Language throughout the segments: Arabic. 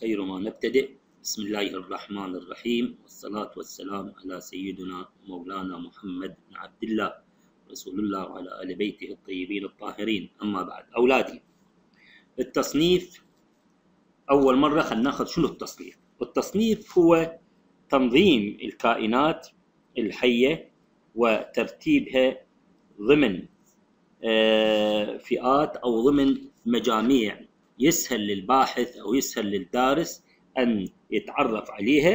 خير ما نبتدئ بسم الله الرحمن الرحيم والصلاة والسلام على سيدنا مولانا محمد بن عبد الله رسول الله وعلى آل بيته الطيبين الطاهرين أما بعد أولادي التصنيف أول مرة خلينا ناخذ شنو التصنيف التصنيف هو تنظيم الكائنات الحية وترتيبها ضمن آه، فئات أو ضمن مجاميع يسهل للباحث أو يسهل للدارس أن يتعرف عليها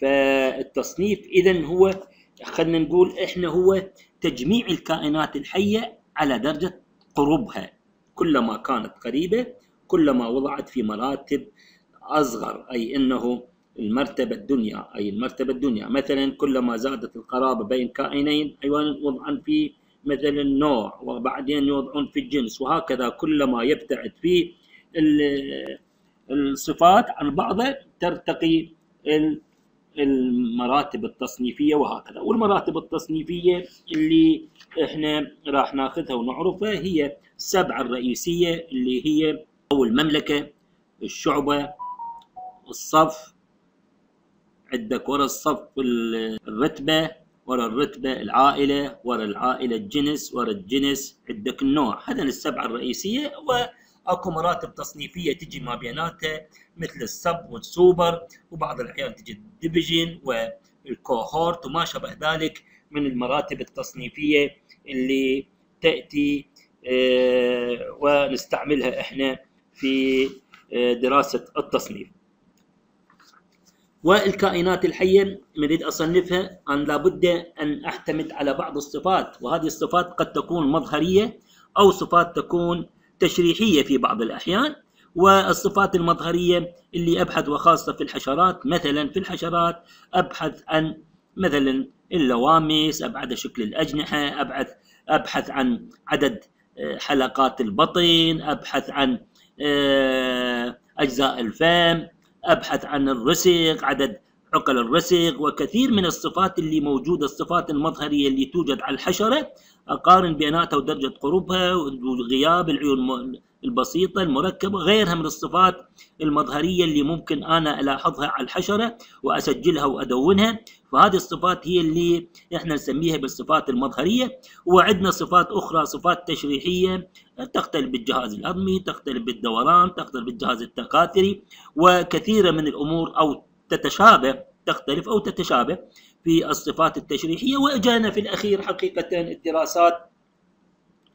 فالتصنيف إذا هو خلينا نقول إحنا هو تجميع الكائنات الحية على درجة قربها كلما كانت قريبة كلما وضعت في مراتب أصغر أي أنه المرتبة الدنيا أي المرتبة الدنيا مثلا كلما زادت القرابة بين كائنين حيوان وضعا في مثلا النوع وبعدين يوضعون في الجنس وهكذا كلما يبتعد فيه الصفات عن بعضها ترتقي المراتب التصنيفية وهكذا والمراتب التصنيفية اللي احنا راح ناخذها ونعرفها هي السبعة الرئيسية اللي هي أو المملكة الشعبة الصف عندك ورا الصف الرتبة ورا الرتبة العائلة ورا العائلة الجنس ورا الجنس عندك النوع هذا السبعة الرئيسية و اكو مراتب تصنيفيه تجي ما بيناتها مثل السب والسوبر وبعض الاحيان تجي الديفيجن والكوهورت وما شابه ذلك من المراتب التصنيفيه اللي تاتي آه، ونستعملها احنا في آه، دراسه التصنيف. والكائنات الحية مريد أصنفها أن لابد أن أعتمد على بعض الصفات وهذه الصفات قد تكون مظهرية أو صفات تكون تشريحية في بعض الأحيان والصفات المظهرية اللي أبحث وخاصة في الحشرات مثلا في الحشرات أبحث عن مثلا اللوامس أبعد شكل الأجنحة أبحث أبحث عن عدد آه، حلقات البطن أبحث عن آه، أجزاء الفم أبحث عن الرسغ عدد عقل الرسغ وكثير من الصفات اللي موجودة الصفات المظهرية اللي توجد على الحشرة أقارن بيناتها ودرجة قربها وغياب العيون البسيطة المركبة غيرها من الصفات المظهرية اللي ممكن أنا ألاحظها على الحشرة وأسجلها وأدونها فهذه الصفات هي اللي إحنا نسميها بالصفات المظهرية وعندنا صفات أخرى صفات تشريحية تختلف بالجهاز الهضمي تختلف بالدوران تختلف بالجهاز التكاثري وكثيرة من الأمور أو تتشابه تختلف أو تتشابه في الصفات التشريحية وأجانا في الأخير حقيقة الدراسات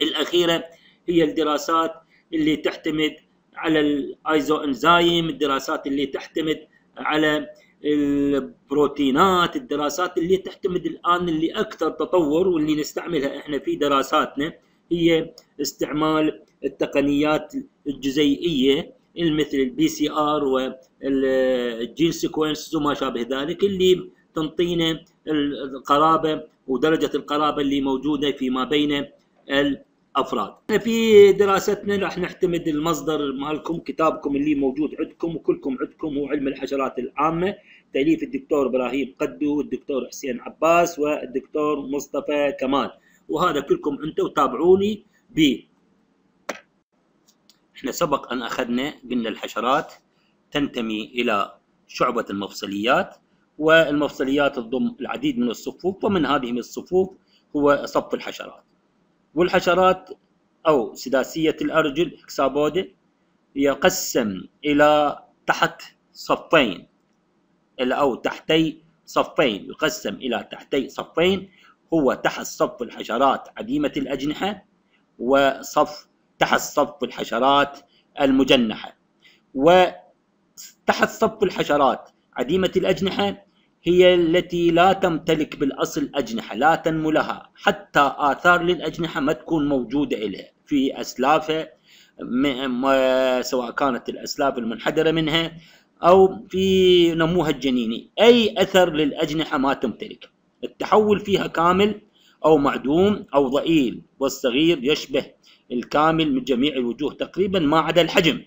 الأخيرة هي الدراسات اللي تعتمد على الايزو انزايم الدراسات اللي تعتمد على البروتينات الدراسات اللي تعتمد الان اللي اكثر تطور واللي نستعملها احنا في دراساتنا هي استعمال التقنيات الجزيئيه مثل البي سي ار والجين سيكونس وما شابه ذلك اللي تنطينا القرابه ودرجه القرابه اللي موجوده فيما بين الافراد. في دراستنا راح نعتمد المصدر مالكم كتابكم اللي موجود عندكم وكلكم عندكم هو علم الحشرات العامه تاليف الدكتور ابراهيم قدو والدكتور حسين عباس والدكتور مصطفى كمال وهذا كلكم انتم تابعوني ب احنا سبق ان اخذنا قلنا الحشرات تنتمي الى شعبه المفصليات والمفصليات تضم العديد من الصفوف ومن هذه الصفوف هو صف الحشرات والحشرات أو سداسية الأرجل هكسابودة يقسم إلى تحت صفين أو تحتي صفين يقسم إلى تحتي صفين هو تحت صف الحشرات عديمة الأجنحة وصف تحت صف الحشرات المجنحة وتحت صف الحشرات عديمة الأجنحة هي التي لا تمتلك بالأصل أجنحة لا تنمو لها حتى آثار للأجنحة ما تكون موجودة إلها في أسلافها سواء كانت الأسلاف المنحدرة منها أو في نموها الجنيني أي أثر للأجنحة ما تمتلك التحول فيها كامل أو معدوم أو ضئيل والصغير يشبه الكامل من جميع الوجوه تقريبا ما عدا الحجم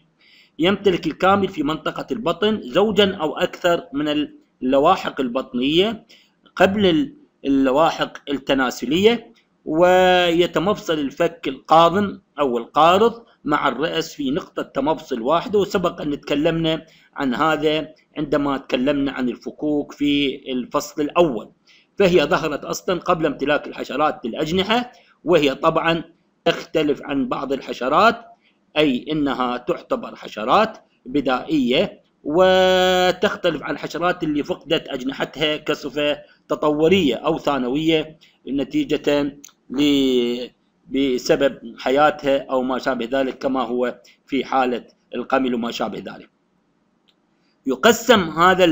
يمتلك الكامل في منطقة البطن زوجا أو أكثر من اللواحق البطنية قبل اللواحق التناسلية ويتمفصل الفك القاضم أو القارض مع الرأس في نقطة تمفصل واحدة وسبق أن تكلمنا عن هذا عندما تكلمنا عن الفكوك في الفصل الأول فهي ظهرت أصلا قبل امتلاك الحشرات للأجنحة وهي طبعا تختلف عن بعض الحشرات أي أنها تعتبر حشرات بدائية وتختلف عن الحشرات اللي فقدت أجنحتها كصفة تطورية أو ثانوية نتيجة بسبب حياتها أو ما شابه ذلك كما هو في حالة القمل وما شابه ذلك يقسم هذا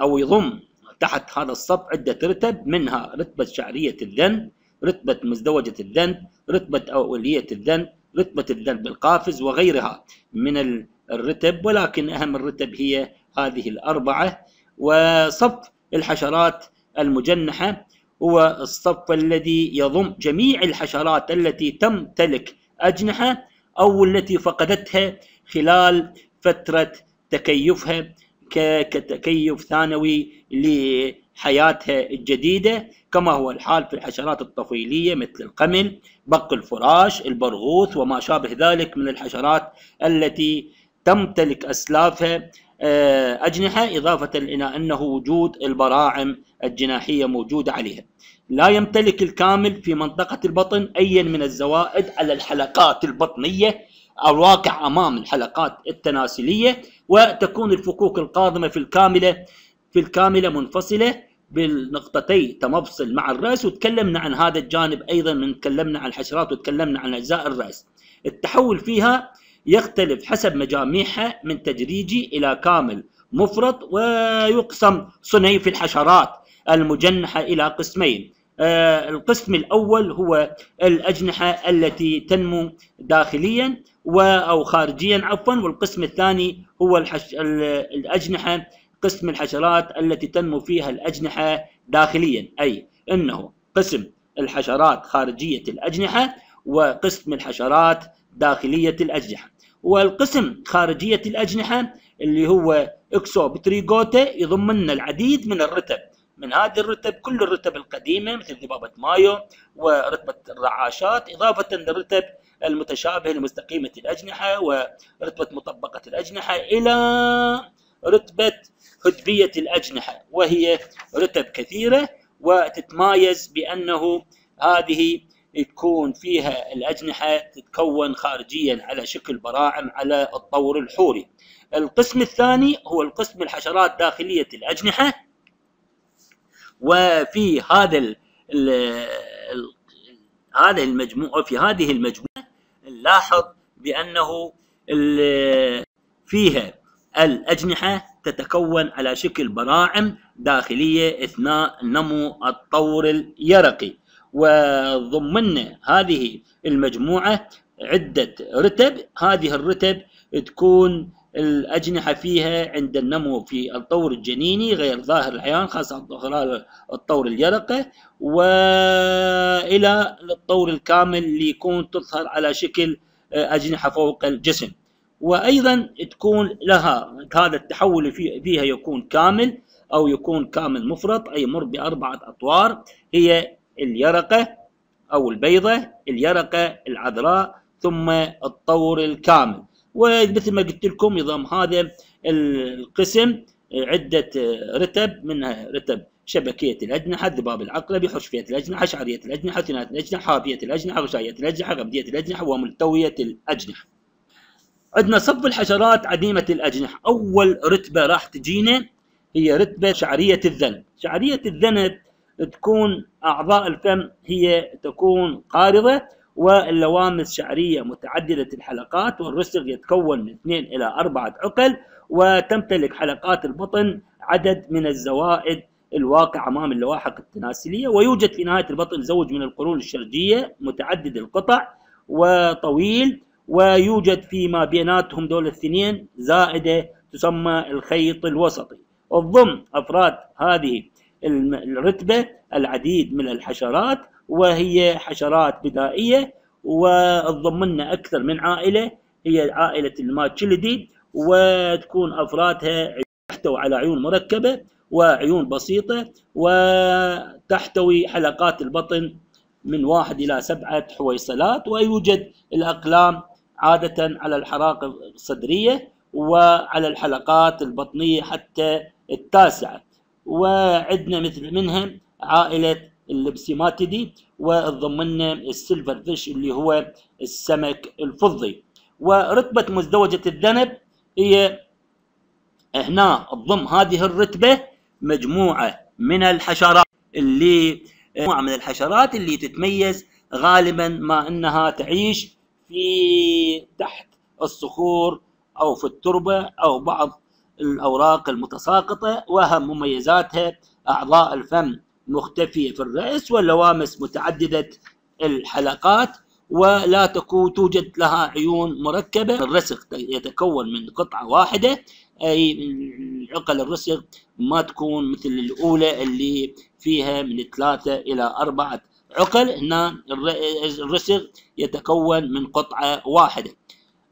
أو يضم تحت هذا السطح عدة رتب منها رتبة شعرية الذنب رتبة مزدوجة الذنب رتبة أولية الذنب رتبة الذنب القافز وغيرها من الرتب ولكن أهم الرتب هي هذه الأربعة وصف الحشرات المجنحة هو الصف الذي يضم جميع الحشرات التي تمتلك أجنحة أو التي فقدتها خلال فترة تكيفها كتكيف ثانوي لحياتها الجديدة كما هو الحال في الحشرات الطفيلية مثل القمل بق الفراش البرغوث وما شابه ذلك من الحشرات التي تمتلك أسلافها آه، أجنحة إضافة إلى أنه وجود البراعم الجناحية موجودة عليها لا يمتلك الكامل في منطقة البطن أيا من الزوائد على الحلقات البطنية الواقع أمام الحلقات التناسلية وتكون الفكوك القادمه في الكاملة في الكاملة منفصلة بالنقطتي تمفصل مع الرأس وتكلمنا عن هذا الجانب أيضا من تكلمنا عن الحشرات وتكلمنا عن أجزاء الرأس التحول فيها يختلف حسب مجاميعها من تدريجي إلى كامل مفرط ويقسم صنيف الحشرات المجنحة إلى قسمين آه، القسم الأول هو الأجنحة التي تنمو داخليا و أو خارجيا عفوا والقسم الثاني هو الحش... الأجنحة قسم الحشرات التي تنمو فيها الأجنحة داخليا أي أنه قسم الحشرات خارجية الأجنحة وقسم الحشرات داخلية الأجنحة والقسم خارجية الأجنحة اللي هو إكسوبتريغوتا يضم لنا العديد من الرتب من هذه الرتب كل الرتب القديمة مثل ذبابة مايو ورتبة الرعاشات إضافة للرتب المتشابهة لمستقيمة الأجنحة ورتبة مطبقة الأجنحة إلى رتبة هدبية الأجنحة وهي رتب كثيرة وتتمايز بأنه هذه تكون فيها الأجنحة تتكون خارجيا على شكل براعم على الطور الحوري القسم الثاني هو القسم الحشرات داخلية الأجنحة وفي هذا ال هذه المجموعة في هذه المجموعة نلاحظ بأنه فيها الأجنحة تتكون على شكل براعم داخلية أثناء نمو الطور اليرقي وضمن هذه المجموعة عدة رتب هذه الرتب تكون الأجنحة فيها عند النمو في الطور الجنيني غير ظاهر العيان خاصة خلال الطور اليرقة وإلى الطور الكامل اللي يكون تظهر على شكل أجنحة فوق الجسم وأيضا تكون لها هذا التحول فيها يكون كامل أو يكون كامل مفرط أي مر بأربعة أطوار هي اليرقة أو البيضة اليرقة العذراء ثم الطور الكامل ومثل ما قلت لكم يضم هذا القسم عدة رتب منها رتب شبكية الأجنحة ذباب العقلبي حشفية الأجنحة شعرية الأجنحة ثنائية الأجنحة حافية الأجنحة غشاية الأجنحة غبدية الأجنحة وملتوية الأجنحة عندنا صف الحشرات عديمة الأجنحة أول رتبة راح تجينا هي رتبة شعرية الذنب شعرية الذنب تكون أعضاء الفم هي تكون قارضة واللوامس شعرية متعددة الحلقات والرسغ يتكون من اثنين إلى أربعة عقل وتمتلك حلقات البطن عدد من الزوائد الواقع أمام اللواحق التناسلية ويوجد في نهاية البطن زوج من القرون الشرجية متعدد القطع وطويل ويوجد فيما بيناتهم دول الاثنين زائدة تسمى الخيط الوسطي الضم أفراد هذه الرتبة العديد من الحشرات وهي حشرات بدائية وتضمن أكثر من عائلة هي عائلة الماتشلدي وتكون أفرادها تحتوي على عيون مركبة وعيون بسيطة وتحتوي حلقات البطن من واحد إلى سبعة حويصلات ويوجد الأقلام عادة على الحراق الصدرية وعلى الحلقات البطنية حتى التاسعة وعندنا مثل منها عائلة اللبسيماتيدي وضمننا السيلفر فيش اللي هو السمك الفضي ورتبة مزدوجة الذنب هي هنا تضم هذه الرتبة مجموعة من الحشرات اللي مجموعة من الحشرات اللي تتميز غالبا ما انها تعيش في تحت الصخور او في التربة او بعض الأوراق المتساقطة وأهم مميزاتها أعضاء الفم مختفية في الرأس واللوامس متعددة الحلقات ولا تكون توجد لها عيون مركبة الرسغ يتكون من قطعة واحدة أي عقل الرسغ ما تكون مثل الأولى اللي فيها من ثلاثة إلى أربعة عقل هنا الرسغ يتكون من قطعة واحدة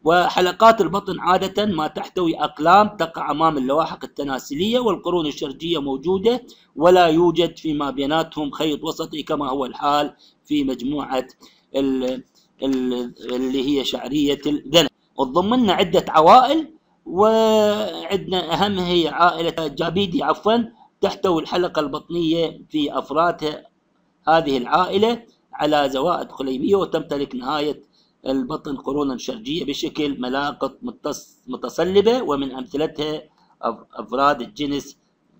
وحلقات البطن عادة ما تحتوي أقلام تقع أمام اللواحق التناسلية والقرون الشرجية موجودة ولا يوجد فيما بيناتهم خيط وسطي كما هو الحال في مجموعة اللي هي شعرية الذنب وضمننا عدة عوائل وعندنا أهم هي عائلة جابيدي عفوا تحتوي الحلقة البطنية في أفرادها هذه العائلة على زوائد خليبية وتمتلك نهاية البطن قرونا شرجيه بشكل ملاقط متصلبه ومن أمثلتها أفراد الجنس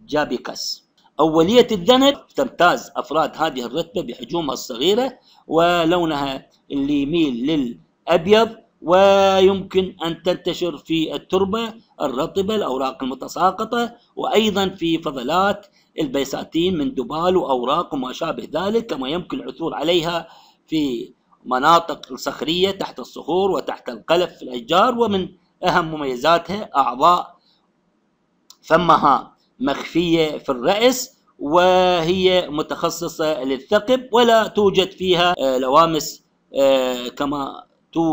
جابيكاس أولية الذنب تمتاز أفراد هذه الرتبة بحجومها الصغيرة ولونها اللي يميل للأبيض ويمكن أن تنتشر في التربة الرطبة الأوراق المتساقطة وأيضا في فضلات البيساتين من دبال وأوراق وما شابه ذلك كما يمكن العثور عليها في مناطق صخرية تحت الصخور وتحت القلف في الأشجار ومن أهم مميزاتها أعضاء فمها مخفية في الرأس وهي متخصصة للثقب ولا توجد فيها آه، لوامس آه، كما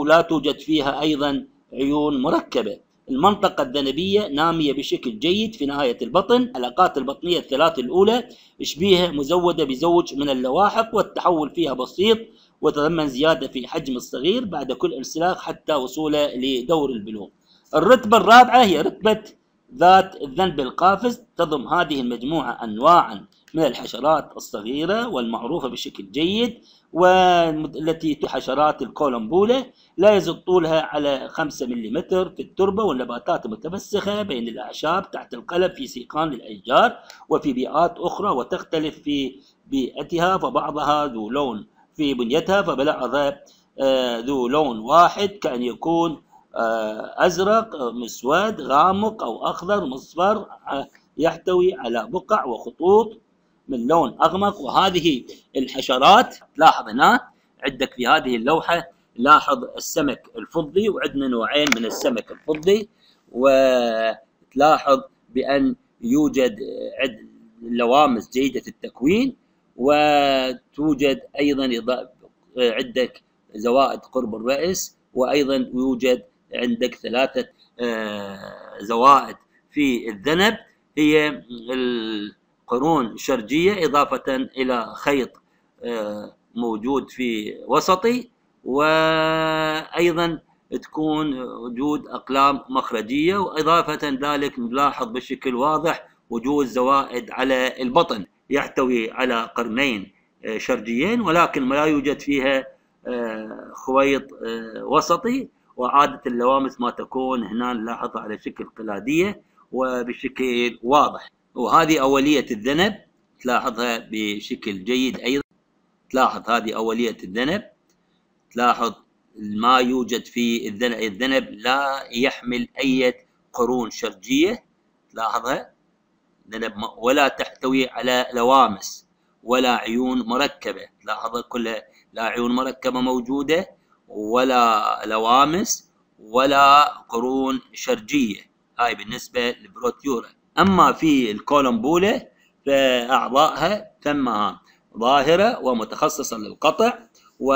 لا توجد فيها أيضا عيون مركبة المنطقة الذنبية نامية بشكل جيد في نهاية البطن علاقات البطنية الثلاث الأولى شبيهة مزودة بزوج من اللواحق والتحول فيها بسيط وتضمن زيادة في حجم الصغير بعد كل انسلاخ حتى وصوله لدور البلوغ الرتبة الرابعة هي رتبة ذات الذنب القافز تضم هذه المجموعة أنواعا من الحشرات الصغيرة والمعروفة بشكل جيد والتي حشرات الكولومبولة لا يزيد طولها على 5 ملم في التربة والنباتات المتفسخة بين الأعشاب تحت القلب في سيقان الأشجار وفي بيئات أخرى وتختلف في بيئتها فبعضها ذو لون في بنيتها فبلا أضاء آه، ذو لون واحد كأن يكون آه، أزرق آه، مسود غامق أو أخضر مصفر يحتوي على بقع وخطوط من لون أغمق وهذه الحشرات تلاحظ هنا عندك في هذه اللوحة لاحظ السمك الفضي وعندنا نوعين من السمك الفضي وتلاحظ بأن يوجد عد لوامس جيدة التكوين وتوجد أيضا عندك زوائد قرب الرأس وأيضا يوجد عندك ثلاثة آه، زوائد في الذنب هي القرون الشرجية إضافة إلى خيط آه، موجود في وسطي وأيضا تكون وجود أقلام مخرجية وإضافة ذلك نلاحظ بشكل واضح وجود زوائد على البطن يحتوي على قرنين آه، شرجيين ولكن لا يوجد فيها آه، خويط آه، وسطي وعادة اللوامس ما تكون هنا نلاحظها على شكل قلادية وبشكل واضح وهذه أولية الذنب تلاحظها بشكل جيد أيضا تلاحظ هذه أولية الذنب تلاحظ ما يوجد في الذنب الذنب لا يحمل أي قرون شرجية تلاحظها ولا تحتوي على لوامس ولا عيون مركبة لاحظ كلها لا عيون مركبة موجودة ولا لوامس ولا قرون شرجية هاي بالنسبة للبروتيورا أما في الكولومبولة فأعضائها ثمها ظاهرة ومتخصصة للقطع و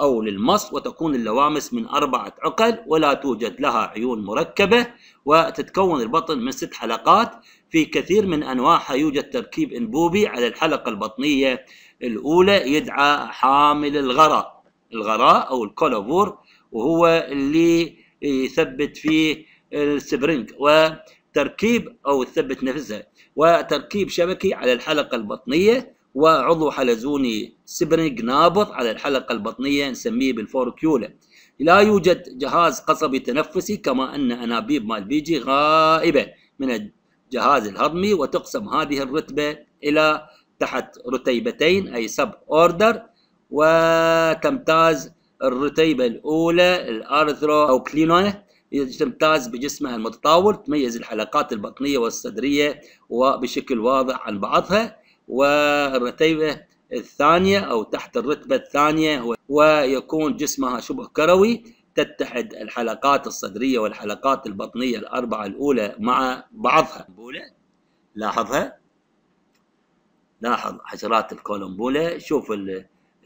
أو للمص وتكون اللوامس من أربعة عقل ولا توجد لها عيون مركبة وتتكون البطن من ست حلقات في كثير من أنواعها يوجد تركيب أنبوبي على الحلقة البطنية الأولى يدعى حامل الغراء الغراء أو الكولوفور وهو اللي يثبت فيه السبرينج وتركيب أو تثبت نفسها وتركيب شبكي على الحلقة البطنية وعضو حلزوني سبرنج نابض على الحلقة البطنية نسميه بالفوركيولا لا يوجد جهاز قصبي تنفسي كما أن أنابيب مال بيجي غائبة من الجهاز الهضمي وتقسم هذه الرتبة إلى تحت رتيبتين أي سب أوردر وتمتاز الرتيبة الأولى الأرثرو أو كلينونة تمتاز بجسمها المتطاول تميز الحلقات البطنية والصدرية وبشكل واضح عن بعضها والرتيبة الثانية أو تحت الرتبة الثانية ويكون جسمها شبه كروي تتحد الحلقات الصدرية والحلقات البطنية الأربعة الأولى مع بعضها لاحظها لاحظ حشرات الكولومبولا شوف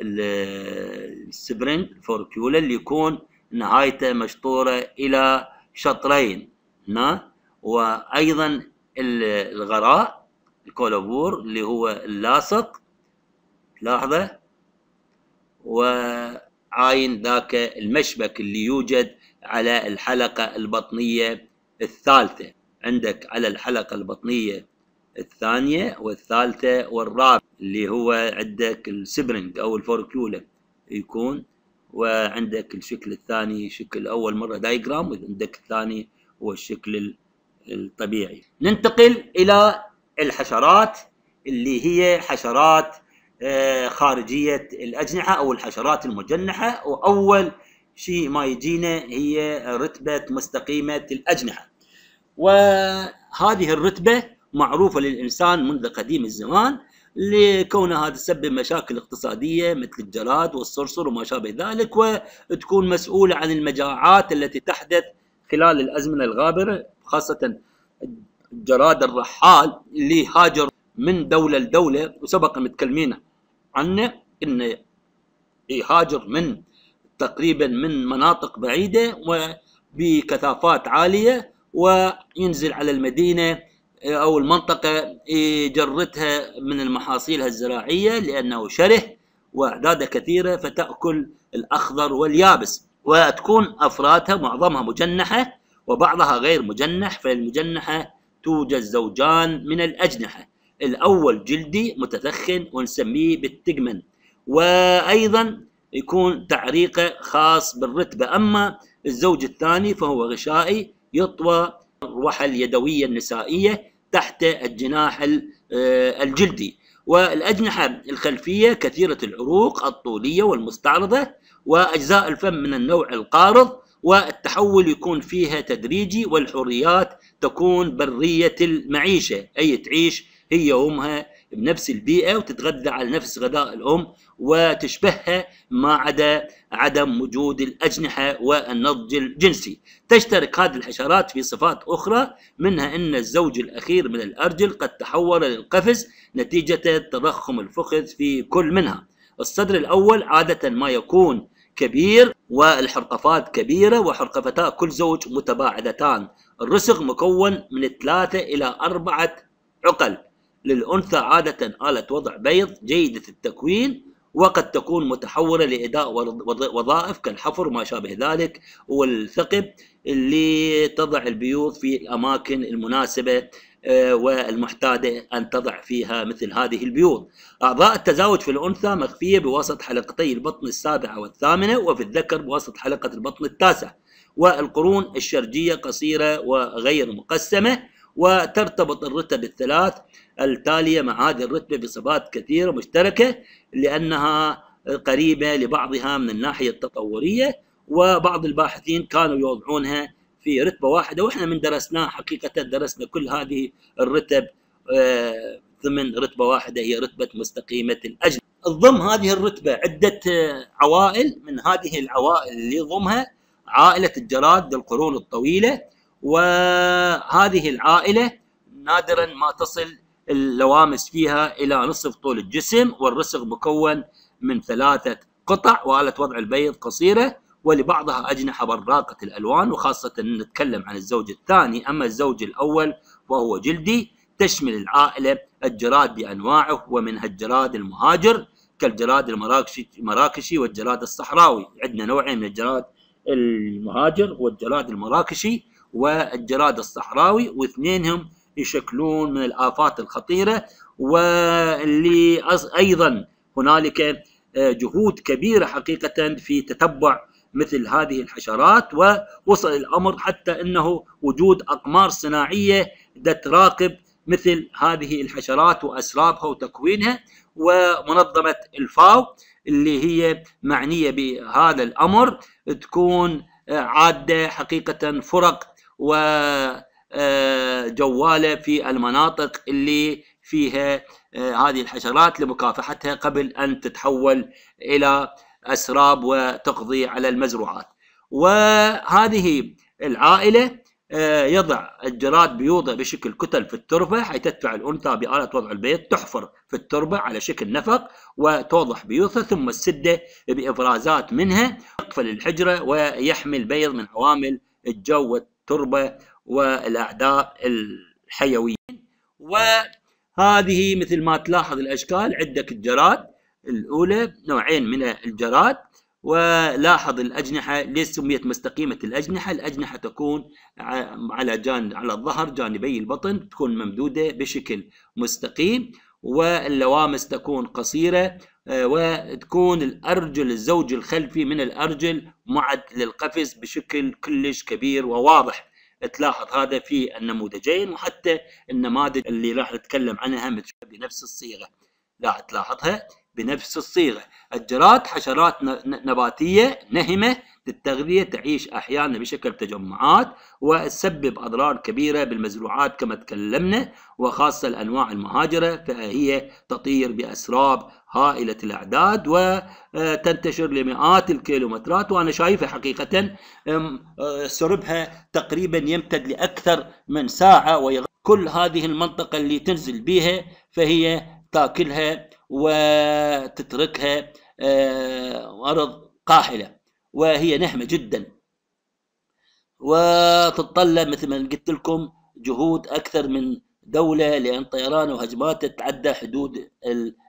السبرنج فوركيولا اللي يكون نهايته مشطورة إلى شطرين هنا وأيضا الغراء الكولابور اللي هو اللاصق لاحظة وعاين ذاك المشبك اللي يوجد على الحلقة البطنية الثالثة عندك على الحلقة البطنية الثانية والثالثة والرابعة اللي هو عندك السبرنج أو الفوركيولا يكون وعندك الشكل الثاني شكل أول مرة دايجرام وعندك الثاني هو الشكل الطبيعي ننتقل إلى الحشرات اللي هي حشرات آه، خارجية الأجنحة أو الحشرات المجنحة وأول شيء ما يجينا هي رتبة مستقيمة الأجنحة وهذه الرتبة معروفة للإنسان منذ قديم الزمان لكونها تسبب مشاكل اقتصادية مثل الجلاد والصرصر وما شابه ذلك وتكون مسؤولة عن المجاعات التي تحدث خلال الأزمنة الغابرة خاصة جراد الرحال اللي هاجر من دولة لدولة وسبق متكلمين عنه إنه يهاجر من تقريبا من مناطق بعيدة وبكثافات عالية وينزل على المدينة أو المنطقة يجرتها من المحاصيلها الزراعية لأنه شره وأعداده كثيرة فتأكل الأخضر واليابس وتكون أفرادها معظمها مجنحة وبعضها غير مجنح فالمجنحة توجد زوجان من الأجنحة الأول جلدي متثخن ونسميه بالتجمن وأيضا يكون تعريقه خاص بالرتبة أما الزوج الثاني فهو غشائي يطوى الروحة اليدوية النسائية تحت الجناح آه، الجلدي والأجنحة الخلفية كثيرة العروق الطولية والمستعرضة وأجزاء الفم من النوع القارض والتحول يكون فيها تدريجي والحريات تكون برية المعيشة أي تعيش هي وأمها بنفس البيئة وتتغذى على نفس غذاء الأم وتشبهها ما عدا عدم وجود الأجنحة والنضج الجنسي تشترك هذه الحشرات في صفات أخرى منها أن الزوج الأخير من الأرجل قد تحول للقفز نتيجة تضخم الفخذ في كل منها الصدر الأول عادة ما يكون كبير والحرقفات كبيرة وحرقفتا كل زوج متباعدتان الرسغ مكون من ثلاثة إلى أربعة عقل للأنثى عادة آلة وضع بيض جيدة التكوين وقد تكون متحورة لإداء وظائف كالحفر ما شابه ذلك والثقب اللي تضع البيوض في الأماكن المناسبة والمحتاجة أن تضع فيها مثل هذه البيوض أعضاء التزاوج في الأنثى مخفية بواسط حلقتي البطن السابعة والثامنة وفي الذكر بواسط حلقة البطن التاسع والقرون الشرجية قصيرة وغير مقسمة وترتبط الرتب الثلاث التالية مع هذه الرتبة بصفات كثيرة مشتركة لأنها قريبة لبعضها من الناحية التطورية وبعض الباحثين كانوا يوضعونها في رتبه واحده واحنا من درسناه حقيقه درسنا كل هذه الرتب آه، ضمن رتبه واحده هي رتبه مستقيمه الاجل تضم هذه الرتبه عده آه، عوائل من هذه العوائل اللي يضمها عائله الجراد للقرون الطويله وهذه العائله نادرا ما تصل اللوامس فيها الى نصف طول الجسم والرسغ مكون من ثلاثه قطع واله وضع البيض قصيره ولبعضها أجنحة براقة الألوان وخاصة نتكلم عن الزوج الثاني أما الزوج الأول وهو جلدي تشمل العائلة الجراد بأنواعه ومنها الجراد المهاجر كالجراد المراكشي والجراد الصحراوي عندنا نوعين من الجراد المهاجر والجراد المراكشي والجراد الصحراوي واثنينهم يشكلون من الآفات الخطيرة واللي أيضا هنالك آه، جهود كبيرة حقيقة في تتبع مثل هذه الحشرات ووصل الأمر حتى أنه وجود أقمار صناعية تراقب مثل هذه الحشرات وأسرابها وتكوينها ومنظمة الفاو اللي هي معنية بهذا الأمر تكون عادة حقيقة فرق وجواله آه، في المناطق اللي فيها آه، هذه الحشرات لمكافحتها قبل أن تتحول إلى أسراب وتقضي على المزروعات وهذه العائلة آه، يضع الجراد بيوضع بشكل كتل في التربة حيث تدفع الأنثى بآلة وضع البيض تحفر في التربة على شكل نفق وتوضح بيوثها ثم السدة بإفرازات منها يقفل الحجرة ويحمي البيض من عوامل الجو والتربة والأعداء الحيويين وهذه مثل ما تلاحظ الأشكال عندك الجراد الأولى نوعين من الجراد ولاحظ الأجنحة ليش سميت مستقيمة الأجنحة الأجنحة تكون على جانب على الظهر جانبي البطن تكون ممدودة بشكل مستقيم واللوامس تكون قصيرة آه، وتكون الأرجل الزوج الخلفي من الأرجل معد للقفز بشكل كلش كبير وواضح تلاحظ هذا في النموذجين وحتى النماذج اللي راح نتكلم عنها بنفس الصيغة راح تلاحظها بنفس الصيغة الجراد حشرات نباتية نهمة للتغذية تعيش أحيانا بشكل تجمعات وتسبب أضرار كبيرة بالمزروعات كما تكلمنا وخاصة الأنواع المهاجرة فهي تطير بأسراب هائلة الأعداد وتنتشر آه، لمئات الكيلومترات وأنا شايفة حقيقة آه، سربها تقريبا يمتد لأكثر من ساعة ويغ... كل هذه المنطقة اللي تنزل بها فهي تاكلها وتتركها آه، أرض قاحلة وهي نهمة جدا وتتطلب مثل ما قلت لكم جهود أكثر من دولة لأن طيران وهجمات تتعدى حدود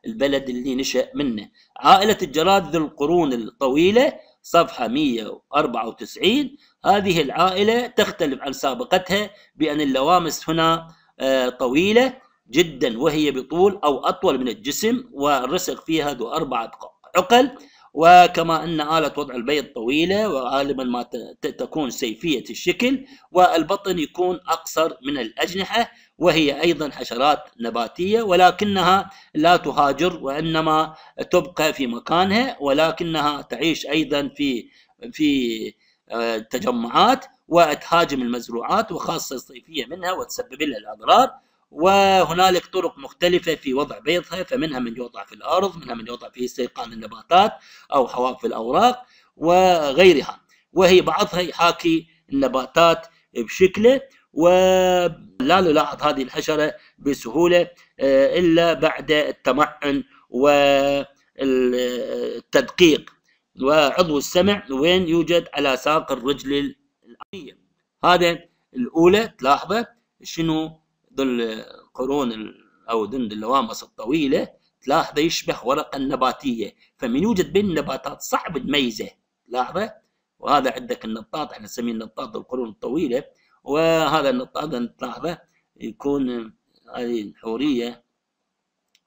البلد اللي نشأ منه عائلة الجراد ذو القرون الطويلة صفحة 194 هذه العائلة تختلف عن سابقتها بأن اللوامس هنا آه، طويلة جدا وهي بطول أو أطول من الجسم والرسغ فيها ذو أربعة عقل وكما أن آلة وضع البيض طويلة وغالبا ما تكون سيفية الشكل والبطن يكون أقصر من الأجنحة وهي أيضا حشرات نباتية ولكنها لا تهاجر وإنما تبقى في مكانها ولكنها تعيش أيضا في في آه، تجمعات وتهاجم المزروعات وخاصة الصيفية منها وتسبب لها الأضرار وهنالك طرق مختلفة في وضع بيضها فمنها من يوضع في الأرض منها من يوضع في استيقان النباتات أو حواف الأوراق وغيرها وهي بعضها يحاكي النباتات بشكله ولا نلاحظ هذه الحشرة بسهولة آه، إلا بعد التمعن والتدقيق وعضو السمع وين يوجد على ساق الرجل الأمامية هذا الأولى تلاحظه شنو ذل القرون او ذن اللوامس الطويله تلاحظه يشبه ورقه نباتيه فمن يوجد بين النباتات صعب تميزه لاحظه وهذا عندك النطاط احنا نسميه النطاط القرون الطويله وهذا النطاط تلاحظه يكون هذه الحوريه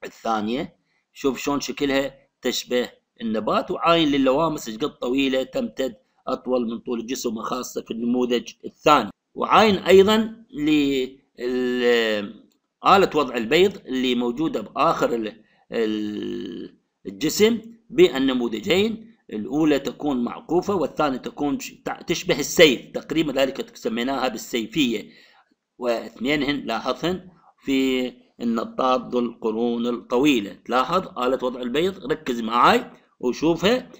الثانيه شوف شلون شكلها تشبه النبات وعاين للوامس قد طويله تمتد اطول من طول الجسم خاصه في النموذج الثاني وعاين ايضا آلة وضع البيض اللي موجودة بآخر الجسم بالنموذجين الأولى تكون معقوفة والثانية تكون تشبه السيف تقريبا ذلك سميناها بالسيفية واثنينهن لاحظهن في النطاط ذو القرون الطويلة تلاحظ آلة وضع البيض ركز معاي وشوفها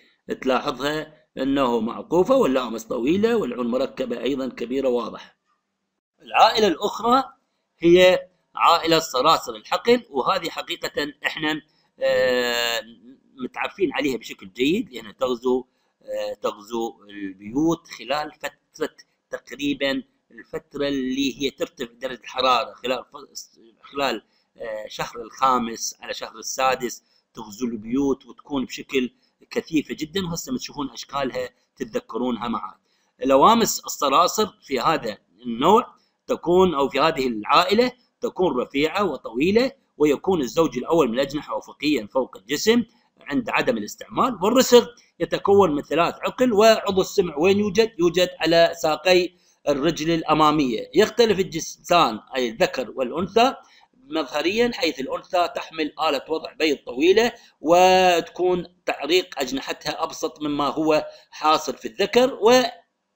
تلاحظها أنه معقوفة واللامس طويلة والعون مركبة أيضا كبيرة واضحة العائلة الأخرى هي عائلة صراصر الحقل وهذه حقيقة احنا آه، متعرفين عليها بشكل جيد لأنها تغزو آه، تغزو البيوت خلال فترة تقريبا الفترة اللي هي ترتفع درجة الحرارة خلال خلال آه، شهر الخامس على شهر السادس تغزو البيوت وتكون بشكل كثيفة جدا وهسه تشوفون أشكالها تتذكرونها معاي. لوامس الصراصر في هذا النوع تكون أو في هذه العائلة تكون رفيعة وطويلة ويكون الزوج الأول من الأجنحة أفقيا فوق الجسم عند عدم الاستعمال والرسغ يتكون من ثلاث عقل وعضو السمع وين يوجد؟ يوجد على ساقي الرجل الأمامية يختلف الجسدان أي الذكر والأنثى مظهريا حيث الأنثى تحمل آلة وضع بيض طويلة وتكون تعريق أجنحتها أبسط مما هو حاصل في الذكر و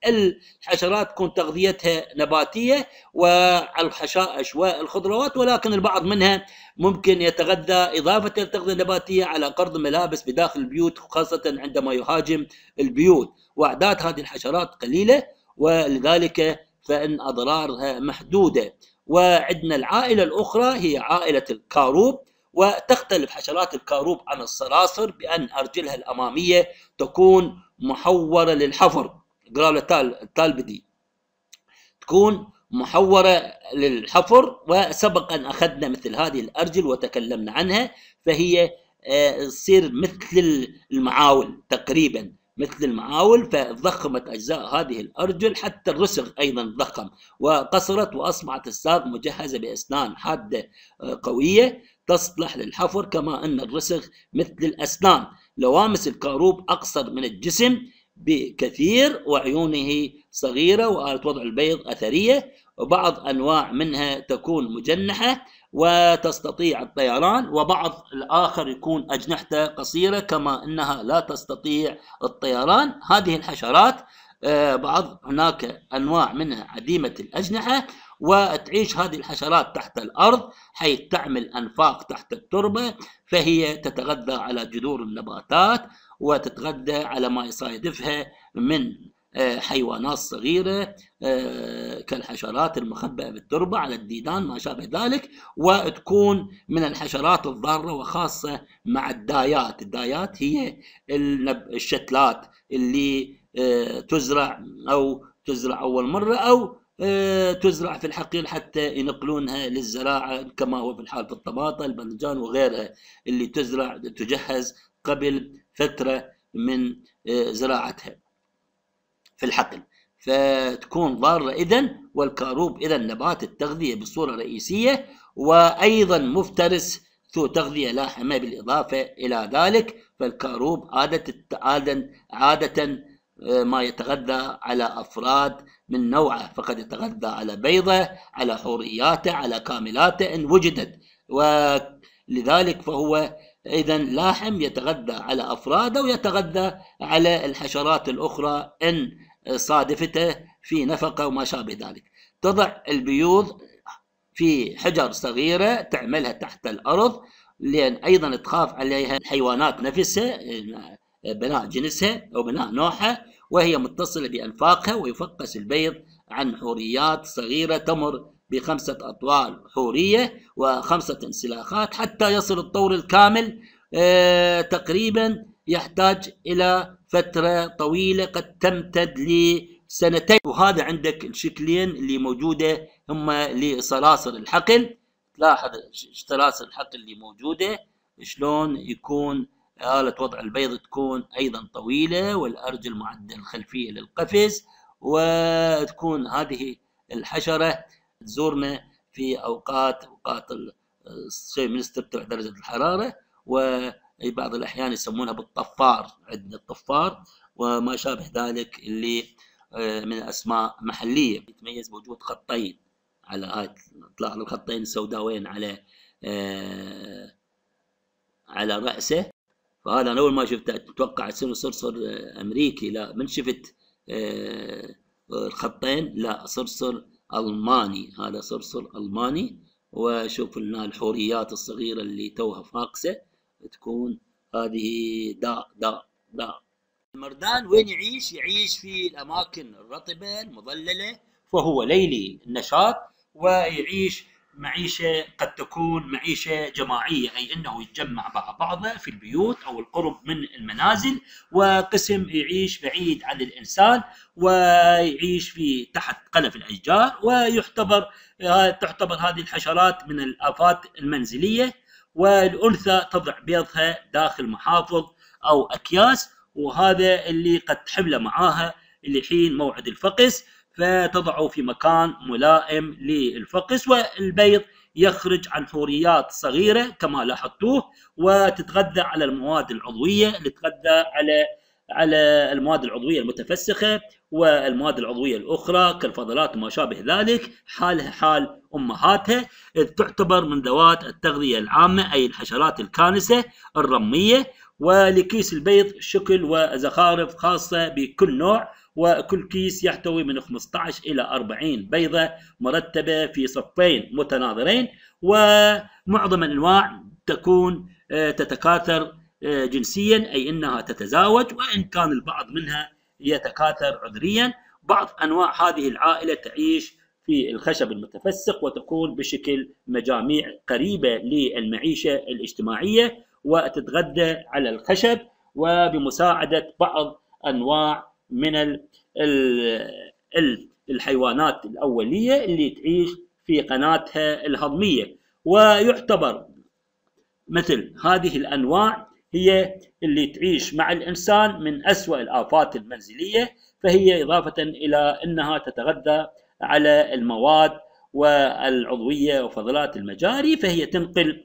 الحشرات تكون تغذيتها نباتيه وعلى الحشائش والخضروات ولكن البعض منها ممكن يتغذى اضافه التغذية النباتيه على قرض الملابس بداخل البيوت خاصه عندما يهاجم البيوت واعداد هذه الحشرات قليله ولذلك فان اضرارها محدوده وعندنا العائله الاخرى هي عائله الكاروب وتختلف حشرات الكاروب عن الصراصر بأن أرجلها الأمامية تكون محورة للحفر قالوا الطالبة دي تكون محورة للحفر وسبق أن أخذنا مثل هذه الأرجل وتكلمنا عنها فهي آه، تصير مثل المعاول تقريبا مثل المعاول فضخمت أجزاء هذه الأرجل حتى الرسغ أيضا ضخم وقصرت وأصبحت الساق مجهزة بأسنان حادة آه، قوية تصلح للحفر كما أن الرسغ مثل الأسنان لوامس الكاروب أقصر من الجسم بكثير وعيونه صغيرة وآلة وضع البيض أثرية وبعض أنواع منها تكون مجنحة وتستطيع الطيران وبعض الآخر يكون أجنحته قصيرة كما أنها لا تستطيع الطيران هذه الحشرات آه، بعض هناك أنواع منها عديمة الأجنحة وتعيش هذه الحشرات تحت الأرض حيث تعمل أنفاق تحت التربة فهي تتغذى على جذور النباتات وتتغذى على ما يصادفها من آه، حيوانات صغيرة آه، كالحشرات المخبأة بالتربة على الديدان ما شابه ذلك وتكون من الحشرات الضارة وخاصة مع الدايات الدايات هي الشتلات اللي آه، تزرع أو تزرع أول مرة أو تزرع في الحقير حتى ينقلونها للزراعة كما هو في الحال في الطماطة البنجان وغيرها اللي تزرع تجهز قبل فترة من آه، زراعتها في الحقل فتكون ضارة إذا والكاروب إذا نبات التغذية بصورة رئيسية وأيضا مفترس ذو تغذية لاحمة بالإضافة إلى ذلك فالكاروب عادة عادة, عادة ما يتغذى على أفراد من نوعه فقد يتغذى على بيضة على حورياته على كاملاته إن وجدت ولذلك فهو إذا لاحم يتغذى على أفراده ويتغذى على الحشرات الأخرى إن صادفته في نفقة وما شابه ذلك تضع البيوض في حجر صغيرة تعملها تحت الأرض لأن أيضا تخاف عليها الحيوانات نفسها بناء جنسها أو بناء نوعها وهي متصلة بأنفاقها ويفقس البيض عن حوريات صغيرة تمر بخمسة أطوال حورية وخمسة انسلاخات حتى يصل الطور الكامل آه، تقريبا يحتاج إلى فترة طويلة قد تمتد لسنتين وهذا عندك الشكلين اللي موجودة هم لصلاصل الحقل تلاحظ سلاسل الحقل اللي موجودة شلون يكون آلة وضع البيض تكون أيضا طويلة والأرجل معدل الخلفية للقفز وتكون هذه الحشرة تزورنا في اوقات اوقات الشيء من 36 درجه الحراره وبعض الاحيان يسمونها بالطفار عندنا الطفار وما شابه ذلك اللي آه، من اسماء محليه يتميز بوجود خطين على هاي آه، طلع الخطين السوداوين على آه، على راسه فهذا انا اول ما شفته اتوقع يصير صرصر امريكي لا من شفت الخطين لا صرصر ألماني هذا صرصر ألماني وشوف لنا الحوريات الصغيرة اللي توها فاقسة تكون هذه داء داء داء المردان وين يعيش؟ يعيش في الأماكن الرطبة المظللة فهو ليلي النشاط ويعيش معيشة قد تكون معيشة جماعية أي أنه يتجمع مع بعضه في البيوت أو القرب من المنازل وقسم يعيش بعيد عن الإنسان ويعيش في تحت قلف الأشجار ويعتبر تعتبر هذه الحشرات من الآفات المنزلية والأنثى تضع بيضها داخل محافظ أو أكياس وهذا اللي قد تحمله معاها لحين موعد الفقس فتضعه في مكان ملائم للفقس والبيض يخرج عن حوريات صغيرة كما لاحظتوه وتتغذى على المواد العضوية تتغذى على على المواد العضوية المتفسخة والمواد العضوية الأخرى كالفضلات وما شابه ذلك حالها حال أمهاتها إذ تعتبر من ذوات التغذية العامة أي الحشرات الكانسة الرمية ولكيس البيض شكل وزخارف خاصة بكل نوع وكل كيس يحتوي من 15 إلى 40 بيضة مرتبة في صفين متناظرين ومعظم الأنواع تكون آه، تتكاثر آه، جنسيا أي أنها تتزاوج وإن كان البعض منها يتكاثر عذريا بعض أنواع هذه العائلة تعيش في الخشب المتفسق وتكون بشكل مجاميع قريبة للمعيشة الاجتماعية وتتغذى على الخشب وبمساعدة بعض أنواع من الحيوانات الأولية اللي تعيش في قناتها الهضمية ويعتبر مثل هذه الأنواع هي اللي تعيش مع الإنسان من أسوأ الآفات المنزلية فهي إضافة إلى أنها تتغذى على المواد والعضوية وفضلات المجاري فهي تنقل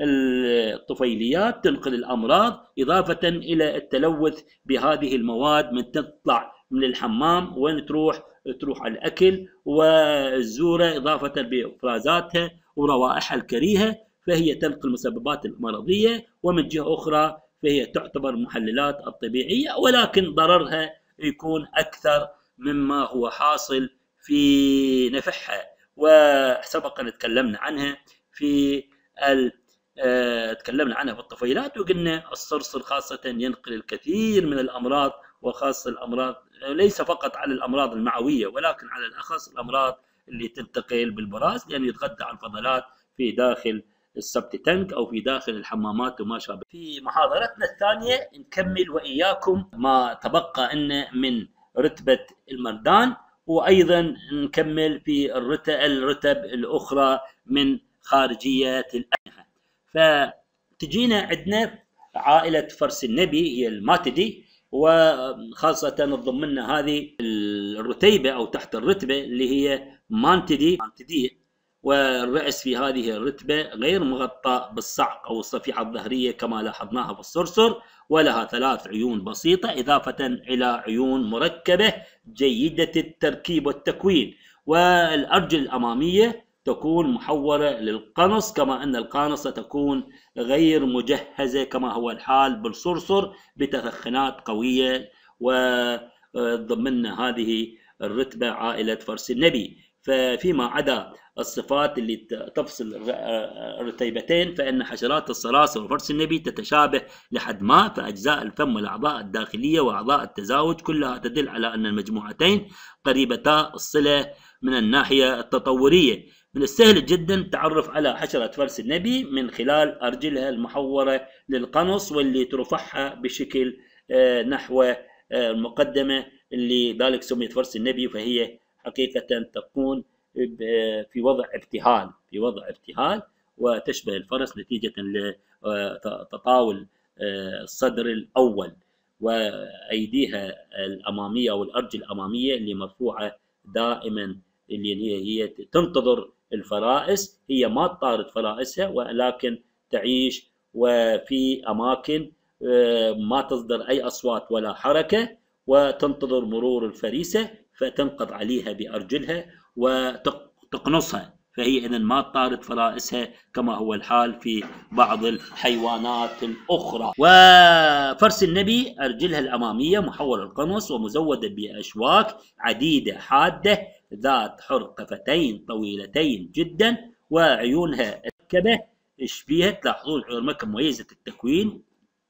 الطفيليات تنقل الأمراض إضافة إلى التلوث بهذه المواد من تطلع من الحمام وين تروح تروح على الأكل والزورة إضافة بإفرازاتها وروائحها الكريهة فهي تنقل المسببات المرضية ومن جهة أخرى فهي تعتبر محللات الطبيعية ولكن ضررها يكون أكثر مما هو حاصل في نفحها وسبقا تكلمنا عنها في ال آه، تكلمنا عنها في الطفيلات وقلنا الصرصر خاصة ينقل الكثير من الأمراض وخاصة الأمراض ليس فقط على الأمراض المعوية ولكن على الأخص الأمراض اللي تنتقل بالبراز لأن يتغذى على الفضلات في داخل السبت تنك أو في داخل الحمامات وما شابه في محاضرتنا الثانية نكمل وإياكم ما تبقى لنا من رتبة المردان وأيضا نكمل في الرتب الأخرى من خارجية الأجنحة فتجينا عندنا عائلة فرس النبي هي الماتدي وخاصة تضمنا هذه الرتيبة أو تحت الرتبة اللي هي مانتدي مانتدي والرأس في هذه الرتبة غير مغطى بالصعق أو الصفيحة الظهرية كما لاحظناها في الصرصر ولها ثلاث عيون بسيطة إضافة إلى عيون مركبة جيدة التركيب والتكوين والأرجل الأمامية تكون محولة للقنص كما أن القانصة تكون غير مجهزة كما هو الحال بالصرصر بتثخنات قوية وضمن هذه الرتبة عائلة فرس النبي ففيما عدا الصفات اللي تفصل الرتيبتين فإن حشرات الصراصر وفرس النبي تتشابه لحد ما فأجزاء الفم والأعضاء الداخلية وأعضاء التزاوج كلها تدل على أن المجموعتين قريبتا الصلة من الناحية التطورية من السهل جدا التعرف على حشرة فرس النبي من خلال أرجلها المحورة للقنص واللي ترفعها بشكل آه، نحو المقدمة آه، اللي ذلك سميت فرس النبي فهي حقيقة تكون آه، في وضع ابتهال في وضع ابتهال وتشبه الفرس نتيجة لتطاول الصدر الأول وأيديها الأمامية أو الأرجل الأمامية اللي مرفوعة دائما اللي هي تنتظر الفرائس هي ما تطارد فرائسها ولكن تعيش وفي أماكن آه، ما تصدر أي أصوات ولا حركة وتنتظر مرور الفريسة فتنقض عليها بأرجلها وتقنصها فهي إذن ما تطارد فرائسها كما هو الحال في بعض الحيوانات الأخرى وفرس النبي أرجلها الأمامية محور القنص ومزودة بأشواك عديدة حادة ذات حرقفتين طويلتين جدا وعيونها مركبة شبيهة تلاحظون عيون مكة مميزة التكوين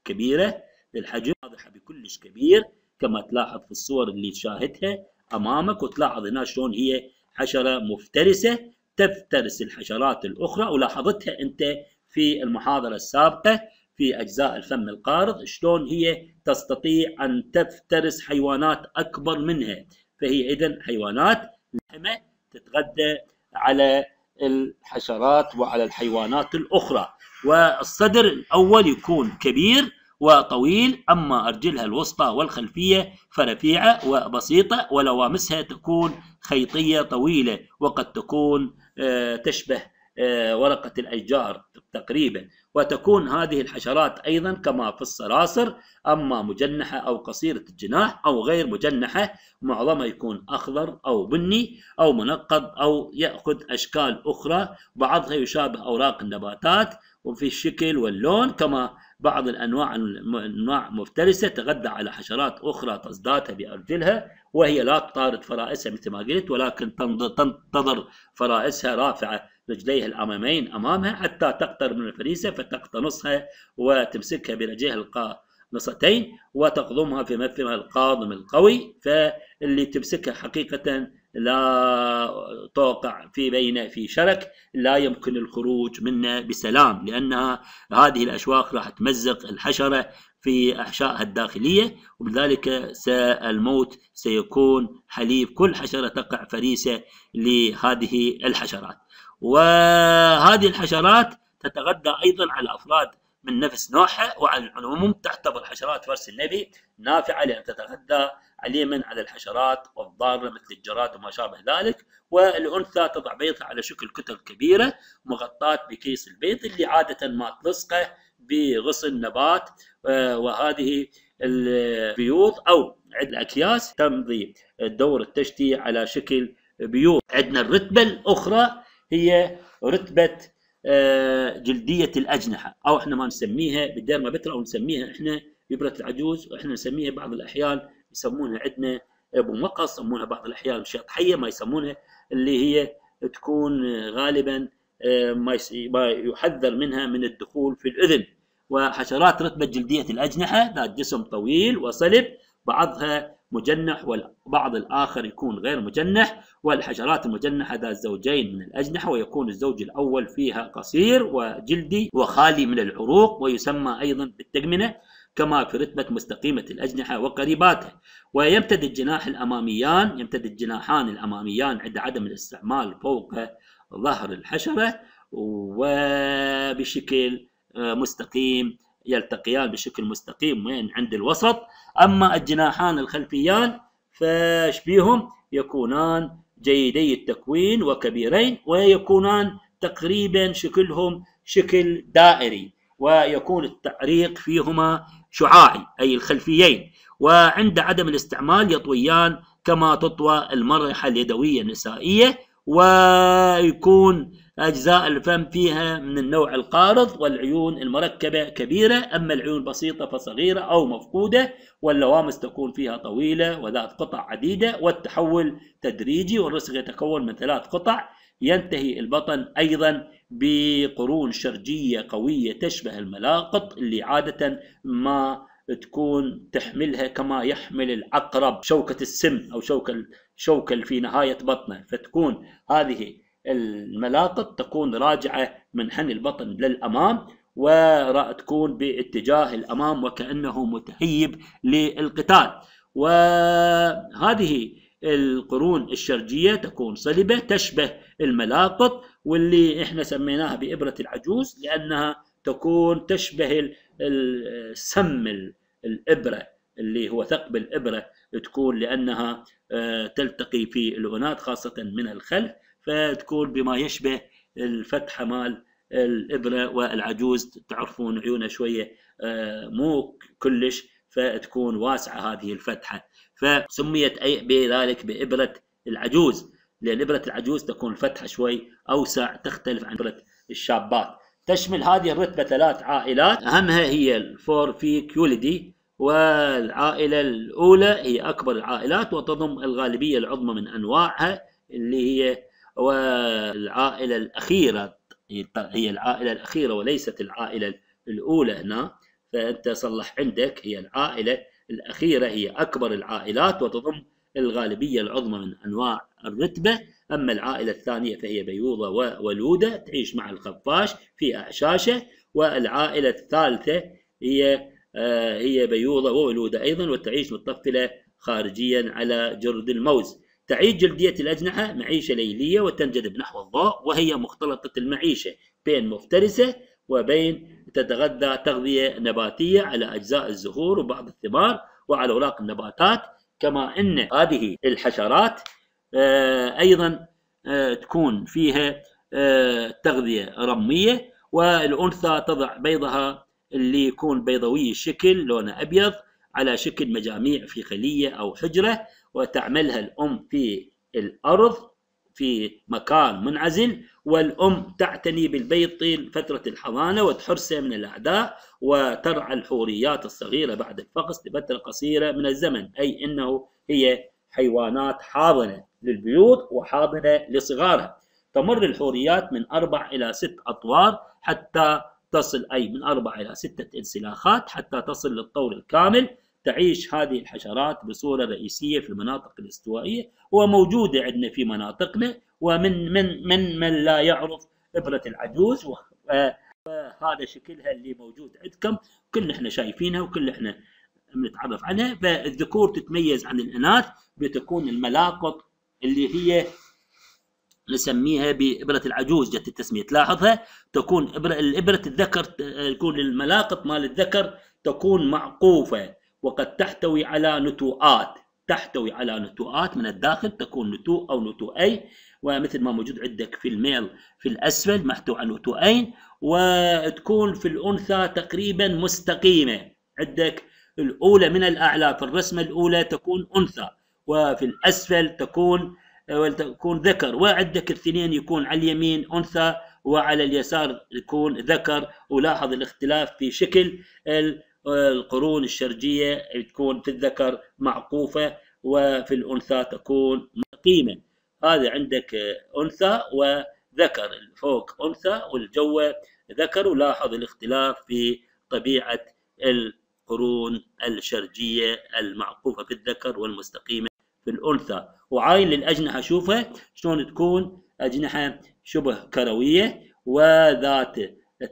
كبيرة للحجم واضحة بكلش كبير كما تلاحظ في الصور اللي تشاهدها أمامك وتلاحظ هنا شلون هي حشرة مفترسة تفترس الحشرات الأخرى ولاحظتها أنت في المحاضرة السابقة في أجزاء الفم القارض شلون هي تستطيع أن تفترس حيوانات أكبر منها فهي إذا حيوانات حمى تتغذى على الحشرات وعلى الحيوانات الأخرى والصدر الأول يكون كبير وطويل أما أرجلها الوسطى والخلفية فرفيعة وبسيطة ولوامسها تكون خيطية طويلة وقد تكون آه، تشبه آه، ورقة الأشجار تقريبا وتكون هذه الحشرات أيضا كما في الصراصر أما مجنحة أو قصيرة الجناح أو غير مجنحة معظمها يكون أخضر أو بني أو منقض أو يأخذ أشكال أخرى بعضها يشابه أوراق النباتات وفي الشكل واللون كما بعض الأنواع أنواع مفترسة تغذى على حشرات أخرى تصداتها بأرجلها وهي لا تطارد فرائسها مثل ما قلت ولكن تنتظر فرائسها رافعة رجليها الأمامين أمامها حتى تقترب من الفريسة فتقتنصها وتمسكها برجليها القانصتين وتقضمها في مفهمها القاضم القوي فاللي تمسكها حقيقة لا توقع في بين في شرك لا يمكن الخروج منه بسلام لأنها هذه الأشواك راح تمزق الحشرة في أحشائها الداخلية وبذلك الموت سيكون حليب كل حشرة تقع فريسة لهذه الحشرات وهذه الحشرات تتغذى أيضا على أفراد من نفس نوعها وعلى العموم تعتبر حشرات فرس النبي نافعة لأن تتغذى عليما على الحشرات والضارة مثل الجراد وما شابه ذلك والأنثى تضع بيضها على شكل كتل كبيرة مغطاة بكيس البيض اللي عادة ما تلصقه بغصن نبات آه، وهذه البيوض أو عند الأكياس تمضي الدور التشتي على شكل بيوض عندنا الرتبة الأخرى هي رتبة آه، جلديه الاجنحه او احنا ما نسميها بتر او نسميها احنا ابره العجوز واحنا نسميها بعض الاحيان يسمونها عندنا ابو مقص يسمونها بعض الاحيان شطحيه ما يسمونها اللي هي تكون غالبا آه، ما يحذر منها من الدخول في الاذن وحشرات رتبه جلديه الاجنحه ذات جسم طويل وصلب بعضها مجنح والبعض الآخر يكون غير مجنح والحشرات المجنحة ذات زوجين من الأجنحة ويكون الزوج الأول فيها قصير وجلدي وخالي من العروق ويسمى أيضا بالتجمنة كما في رتبة مستقيمة الأجنحة وقريباته ويمتد الجناح الأماميان يمتد الجناحان الأماميان عند عدم الاستعمال فوق ظهر الحشرة وبشكل مستقيم يلتقيان بشكل مستقيم وين عند الوسط أما الجناحان الخلفيان فشبيهم يكونان جيدي التكوين وكبيرين ويكونان تقريبا شكلهم شكل دائري ويكون التعريق فيهما شعاعي أي الخلفيين وعند عدم الاستعمال يطويان كما تطوى المرحة اليدوية النسائية ويكون أجزاء الفم فيها من النوع القارض والعيون المركبة كبيرة أما العيون بسيطة فصغيرة أو مفقودة واللوامس تكون فيها طويلة وذات قطع عديدة والتحول تدريجي والرسغ يتكون من ثلاث قطع ينتهي البطن أيضا بقرون شرجية قوية تشبه الملاقط اللي عادة ما تكون تحملها كما يحمل العقرب شوكة السم أو شوكة شوكة في نهاية بطنه فتكون هذه الملاقط تكون راجعة من حن البطن للأمام وتكون باتجاه الأمام وكأنه متهيب للقتال وهذه القرون الشرجية تكون صلبة تشبه الملاقط واللي احنا سميناها بإبرة العجوز لأنها تكون تشبه السم الإبرة اللي هو ثقب الإبرة تكون لأنها آه، تلتقي في الأنات خاصة من الخلف فتكون بما يشبه الفتحه مال الابره والعجوز تعرفون عيونها شويه آه، مو كلش فتكون واسعه هذه الفتحه فسميت اي بذلك بابره العجوز لان ابره العجوز تكون الفتحه شوي اوسع تختلف عن ابره الشابات تشمل هذه الرتبه ثلاث عائلات اهمها هي الفور في كيولدي والعائله الاولى هي اكبر العائلات وتضم الغالبيه العظمى من انواعها اللي هي والعائلة الأخيرة هي العائلة الأخيرة وليست العائلة الأولى هنا فأنت صلح عندك هي العائلة الأخيرة هي أكبر العائلات وتضم الغالبية العظمى من أنواع الرتبة أما العائلة الثانية فهي بيوضة وولودة تعيش مع الخفاش في أعشاشه والعائلة الثالثة هي آه، هي بيوضة وولودة أيضا وتعيش متطفلة خارجيا على جرد الموز تعيد جلدية الأجنحة معيشة ليلية وتنجذب نحو الضوء وهي مختلطة المعيشة بين مفترسة وبين تتغذى تغذية نباتية على أجزاء الزهور وبعض الثمار وعلى أوراق النباتات كما أن هذه الحشرات آه، أيضا آه، تكون فيها آه، تغذية رمية والأنثى تضع بيضها اللي يكون بيضوي الشكل لونه أبيض على شكل مجاميع في خلية أو حجرة وتعملها الأم في الأرض في مكان منعزل والأم تعتني بالبيض طيل فترة الحضانة وتحرسه من الأعداء وترعى الحوريات الصغيرة بعد الفقس لفترة قصيرة من الزمن أي أنه هي حيوانات حاضنة للبيوت وحاضنة لصغارها تمر الحوريات من أربع إلى ست أطوار حتى تصل أي من أربع إلى ستة انسلاخات حتى تصل للطور الكامل تعيش هذه الحشرات بصورة رئيسية في المناطق الاستوائية وموجودة عندنا في مناطقنا ومن من من من لا يعرف إبرة العجوز وهذا شكلها اللي موجود عندكم كلنا احنا شايفينها وكلنا احنا بنتعرف عنها فالذكور تتميز عن الإناث بتكون الملاقط اللي هي نسميها بإبرة العجوز جت التسمية تلاحظها تكون إبرة الابره الذكر تكون الملاقط مال الذكر تكون معقوفة وقد تحتوي على نتوءات تحتوي على نتوءات من الداخل تكون نتوء أو نتوءي ومثل ما موجود عندك في الميل في الأسفل محتوى على نتوءين وتكون في الأنثى تقريبا مستقيمة عندك الأولى من الأعلى في الرسمة الأولى تكون أنثى وفي الأسفل تكون تكون ذكر وعندك الاثنين يكون على اليمين أنثى وعلى اليسار يكون ذكر ولاحظ الاختلاف في شكل ال القرون الشرجية تكون في الذكر معقوفة وفي الأنثى تكون مقيمة هذا عندك أنثى وذكر فوق أنثى والجوة ذكر ولاحظ الاختلاف في طبيعة القرون الشرجية المعقوفة في الذكر والمستقيمة في الأنثى وعاين للأجنحة شوفها شلون تكون أجنحة شبه كروية وذات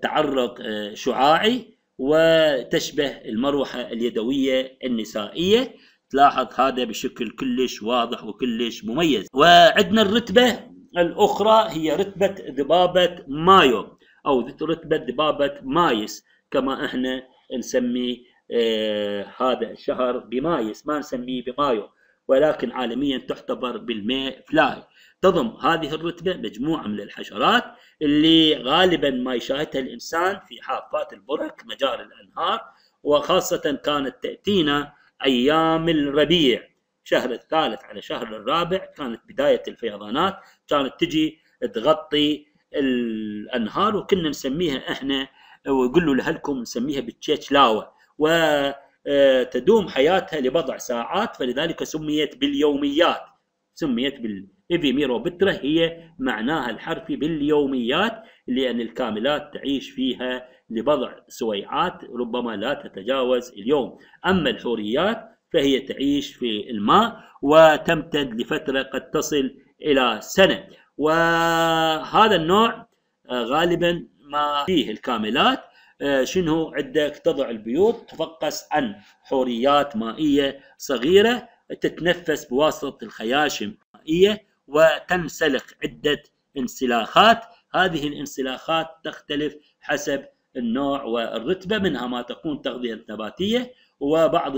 تعرق شعاعي وتشبه المروحة اليدوية النسائية تلاحظ هذا بشكل كلش واضح وكلش مميز وعندنا الرتبة الأخرى هي رتبة ذبابة مايو أو رتبة ذبابة مايس كما احنا نسمي آه هذا الشهر بمايس ما نسميه بمايو ولكن عالميا تعتبر بالماء فلاي تضم هذه الرتبة مجموعة من الحشرات اللي غالبا ما يشاهدها الإنسان في حافات البرك مجاري الأنهار وخاصة كانت تأتينا أيام الربيع شهر الثالث على شهر الرابع كانت بداية الفيضانات كانت تجي تغطي الأنهار وكنا نسميها إحنا ويقولوا لأهلكم نسميها بالتشيتشلاوة وتدوم حياتها لبضع ساعات فلذلك سميت باليوميات سميت بال إبيميروبترا هي معناها الحرفي باليوميات لأن الكاملات تعيش فيها لبضع سويعات ربما لا تتجاوز اليوم أما الحوريات فهي تعيش في الماء وتمتد لفترة قد تصل إلى سنة وهذا النوع آه، غالبا ما فيه الكاملات آه، شنو عندك تضع البيوض تفقس عن حوريات مائية صغيرة تتنفس بواسطة الخياشم المائية وتنسلخ عدة انسلاخات هذه الانسلاخات تختلف حسب النوع والرتبة منها ما تكون تغذية نباتية وبعض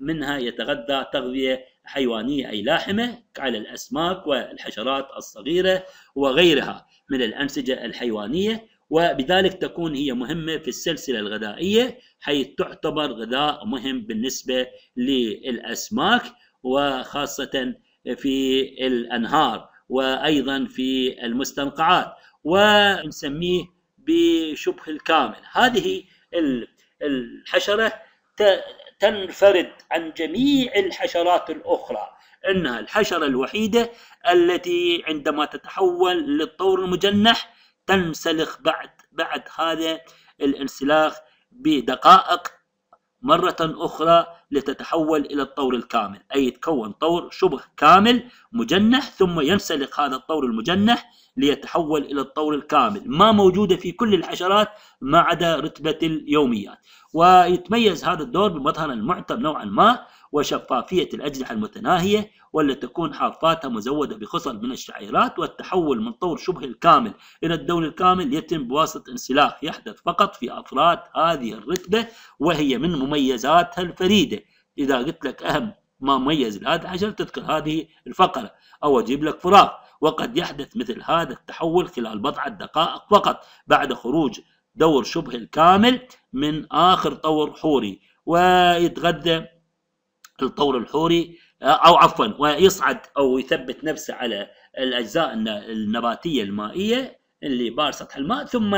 منها يتغذى تغذية حيوانية أي لاحمة على الأسماك والحشرات الصغيرة وغيرها من الأنسجة الحيوانية وبذلك تكون هي مهمة في السلسلة الغذائية حيث تعتبر غذاء مهم بالنسبة للأسماك وخاصة في الانهار وايضا في المستنقعات ونسميه بشبه الكامل هذه الحشره تنفرد عن جميع الحشرات الاخرى انها الحشره الوحيده التي عندما تتحول للطور المجنح تنسلخ بعد بعد هذا الانسلاخ بدقائق مرة أخرى لتتحول إلى الطور الكامل أي يتكون طور شبه كامل مجنح ثم ينسلق هذا الطور المجنح ليتحول إلى الطور الكامل ما موجودة في كل الحشرات ما عدا رتبة اليوميات ويتميز هذا الدور بمظهر المعتر نوعا ما وشفافية الأجنحة المتناهية والتي تكون حافاتها مزودة بخصل من الشعيرات والتحول من طور شبه الكامل إلى الدون الكامل يتم بواسطة انسلاخ يحدث فقط في أفراد هذه الرتبة وهي من مميزاتها الفريدة إذا قلت لك أهم ما مميز الهذا عشر تذكر هذه الفقرة أو أجيب لك فراغ وقد يحدث مثل هذا التحول خلال بضعة دقائق فقط بعد خروج دور شبه الكامل من آخر طور حوري ويتغذى للطول الحوري آه، او عفوا ويصعد او يثبت نفسه على الاجزاء النباتيه المائيه اللي بار سطح الماء ثم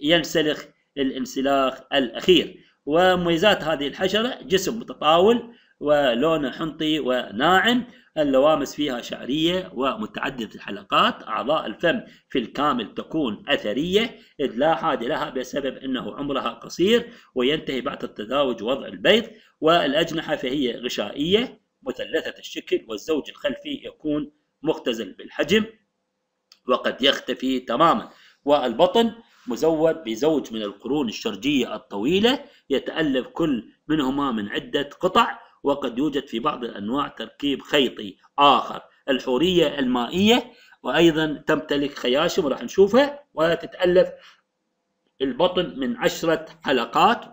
ينسلخ الانسلاخ الاخير ومميزات هذه الحشره جسم متطاول ولونه حنطي وناعم اللوامس فيها شعرية ومتعددة الحلقات أعضاء الفم في الكامل تكون أثرية إذ لا حاجة لها بسبب أنه عمرها قصير وينتهي بعد التزاوج وضع البيض والأجنحة فهي غشائية مثلثة الشكل والزوج الخلفي يكون مختزل بالحجم وقد يختفي تماما والبطن مزود بزوج من القرون الشرجية الطويلة يتألف كل منهما من عدة قطع وقد يوجد في بعض الأنواع تركيب خيطي آخر الحورية المائية وأيضا تمتلك خياشم وراح نشوفها وتتألف البطن من عشرة حلقات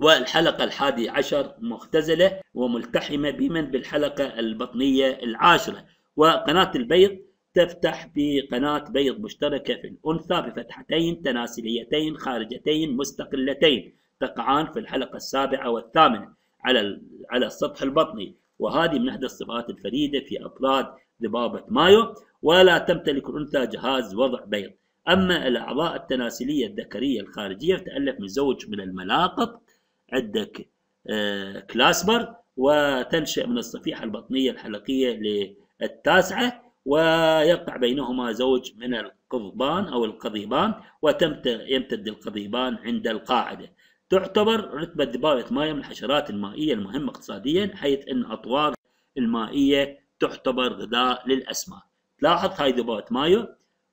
والحلقة الحادي عشر مختزلة وملتحمة بمن بالحلقة البطنية العاشرة وقناة البيض تفتح بقناة بيض مشتركة في الأنثى بفتحتين تناسليتين خارجتين مستقلتين تقعان في الحلقة السابعة والثامنة على على السطح البطني وهذه من احدى الصفات الفريده في افراد ذبابه مايو ولا تمتلك الانثى جهاز وضع بيض اما الاعضاء التناسليه الذكريه الخارجيه تتالف من زوج من الملاقط عندك آه، كلاسبر وتنشأ من الصفيحة البطنية الحلقية للتاسعة ويقع بينهما زوج من القضبان أو القضيبان وتمتد القضيبان عند القاعدة تعتبر رتبة دبابة مايا من الحشرات المائية المهمة اقتصاديا حيث أن أطوار المائية تعتبر غذاء للأسماك تلاحظ هاي دبابة مايو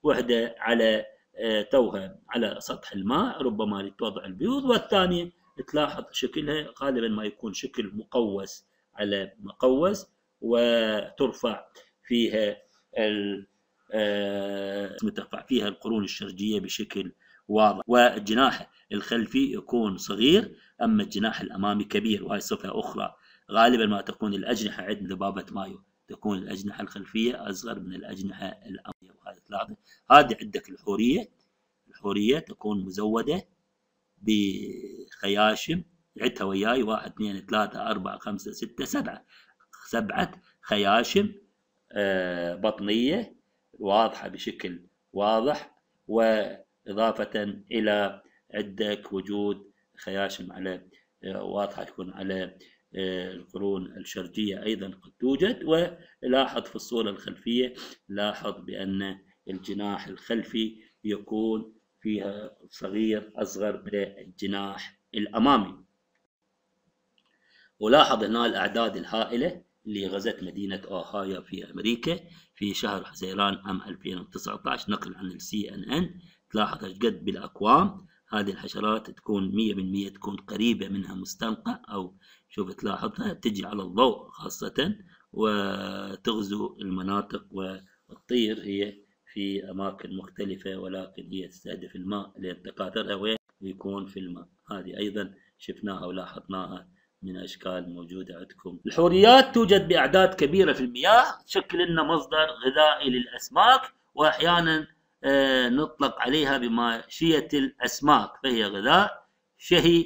وحدة على آه، توها على سطح الماء ربما لتوضع البيوض والثانية تلاحظ شكلها غالبا ما يكون شكل مقوس على مقوس وترفع فيها ال آه، ترفع فيها القرون الشرجية بشكل واضح والجناح الخلفي يكون صغير أما الجناح الأمامي كبير وهي صفة أخرى غالبا ما تكون الأجنحة عند ذبابة مايو تكون الأجنحة الخلفية أصغر من الأجنحة الأمامية وهذا تلاحظ هذه عندك الحورية الحورية تكون مزودة بخياشم عدتها وياي واحد اثنين ثلاثة أربعة خمسة ستة سبعة سبعة خياشم آه، بطنية واضحة بشكل واضح و إضافة إلى عندك وجود خياشم على آه، واضحة تكون على آه، القرون الشرجية أيضا قد توجد ولاحظ في الصورة الخلفية لاحظ بأن الجناح الخلفي يكون فيها صغير أصغر من الجناح الأمامي ولاحظ هنا الأعداد الهائلة اللي غزت مدينة أوهايا في أمريكا في شهر حزيران عام 2019 نقل عن السي ان ان تلاحظ قد بالأقوام هذه الحشرات تكون مية تكون قريبة منها مستنقع أو شوف تلاحظها تجي على الضوء خاصة وتغزو المناطق وتطير هي في أماكن مختلفة ولكن هي تستهدف الماء لأن تكاثرها وين يكون في الماء هذه أيضا شفناها ولاحظناها من أشكال موجودة عندكم الحوريات توجد بأعداد كبيرة في المياه تشكل لنا مصدر غذائي للأسماك وأحيانا آه، نطلق عليها بماشية الأسماك فهي غذاء شهي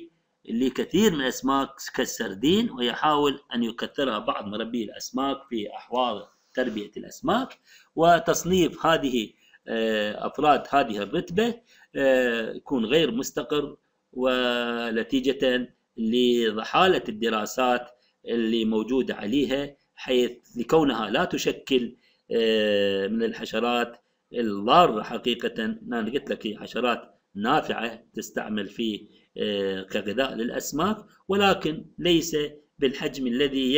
لكثير من الأسماك كالسردين ويحاول أن يكثرها بعض مربي الأسماك في أحواض تربية الأسماك وتصنيف هذه آه، أفراد هذه الرتبة آه، يكون غير مستقر ونتيجة لحالة الدراسات اللي موجودة عليها حيث لكونها لا تشكل آه، من الحشرات الضارة حقيقة أنا قلت لك هي حشرات نافعة تستعمل في آه، كغذاء للأسماك ولكن ليس بالحجم الذي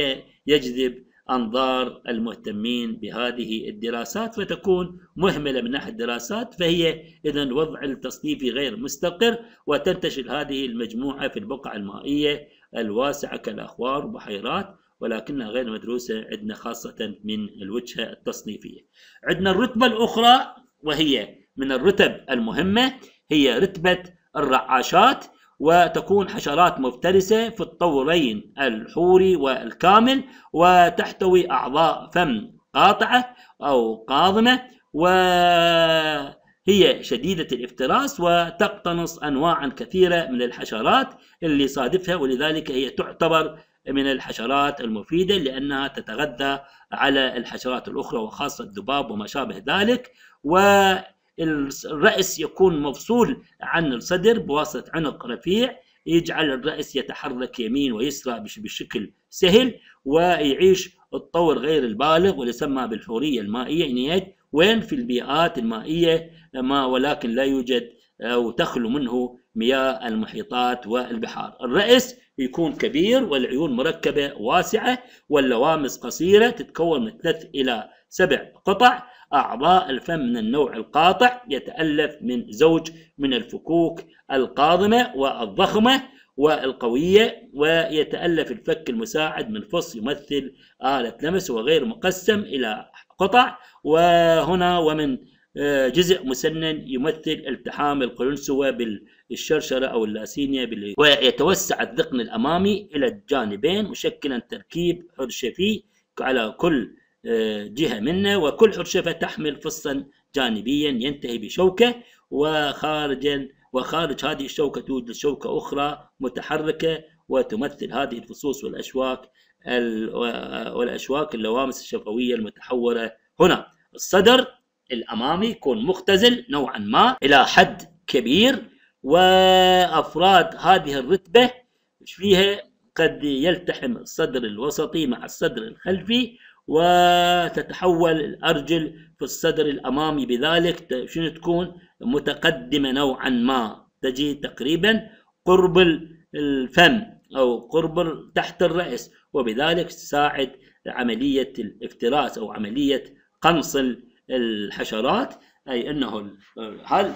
يجذب أنظار المهتمين بهذه الدراسات فتكون مهملة من ناحية الدراسات فهي إذا وضع التصنيفي غير مستقر وتنتشل هذه المجموعة في البقعة المائية الواسعة كالأخوار وبحيرات ولكنها غير مدروسة عندنا خاصة من الوجهة التصنيفية عندنا الرتبة الأخرى وهي من الرتب المهمة هي رتبة الرعاشات وتكون حشرات مفترسة في الطورين الحوري والكامل وتحتوي أعضاء فم قاطعة أو قاضمة وهي شديدة الافتراس وتقتنص أنواعا كثيرة من الحشرات اللي صادفها ولذلك هي تعتبر من الحشرات المفيدة لأنها تتغذى على الحشرات الأخرى وخاصة الذباب وما شابه ذلك و الرأس يكون مفصول عن الصدر بواسطة عنق رفيع يجعل الرأس يتحرك يمين ويسرى بشكل سهل ويعيش الطور غير البالغ ويسمى بالحورية المائية يعني وين في البيئات المائية ما ولكن لا يوجد أو آه، تخلو منه مياه المحيطات والبحار الرأس يكون كبير والعيون مركبة واسعة واللوامس قصيرة تتكون من ثلاث إلى سبع قطع أعضاء الفم من النوع القاطع يتألف من زوج من الفكوك القاضمة والضخمة والقوية ويتألف الفك المساعد من فص يمثل آلة لمس وغير مقسم إلى قطع وهنا ومن آه، جزء مسنن يمثل التحام القلنسوة بالشرشرة أو اللاسينيا ويتوسع الذقن الأمامي إلى الجانبين مشكلا تركيب حرشفي على كل جهة منه وكل حرشفة تحمل فصا جانبيا ينتهي بشوكة وخارجا وخارج هذه الشوكة توجد شوكة أخرى متحركة وتمثل هذه الفصوص والأشواك والأشواك اللوامس الشفوية المتحورة هنا الصدر الأمامي يكون مختزل نوعا ما إلى حد كبير وأفراد هذه الرتبة فيها قد يلتحم الصدر الوسطي مع الصدر الخلفي وتتحول الأرجل في الصدر الأمامي بذلك شنو تكون متقدمة نوعا ما تجي تقريبا قرب الفم أو قرب تحت الرأس وبذلك تساعد عملية الافتراس أو عملية قنص الحشرات أي أنه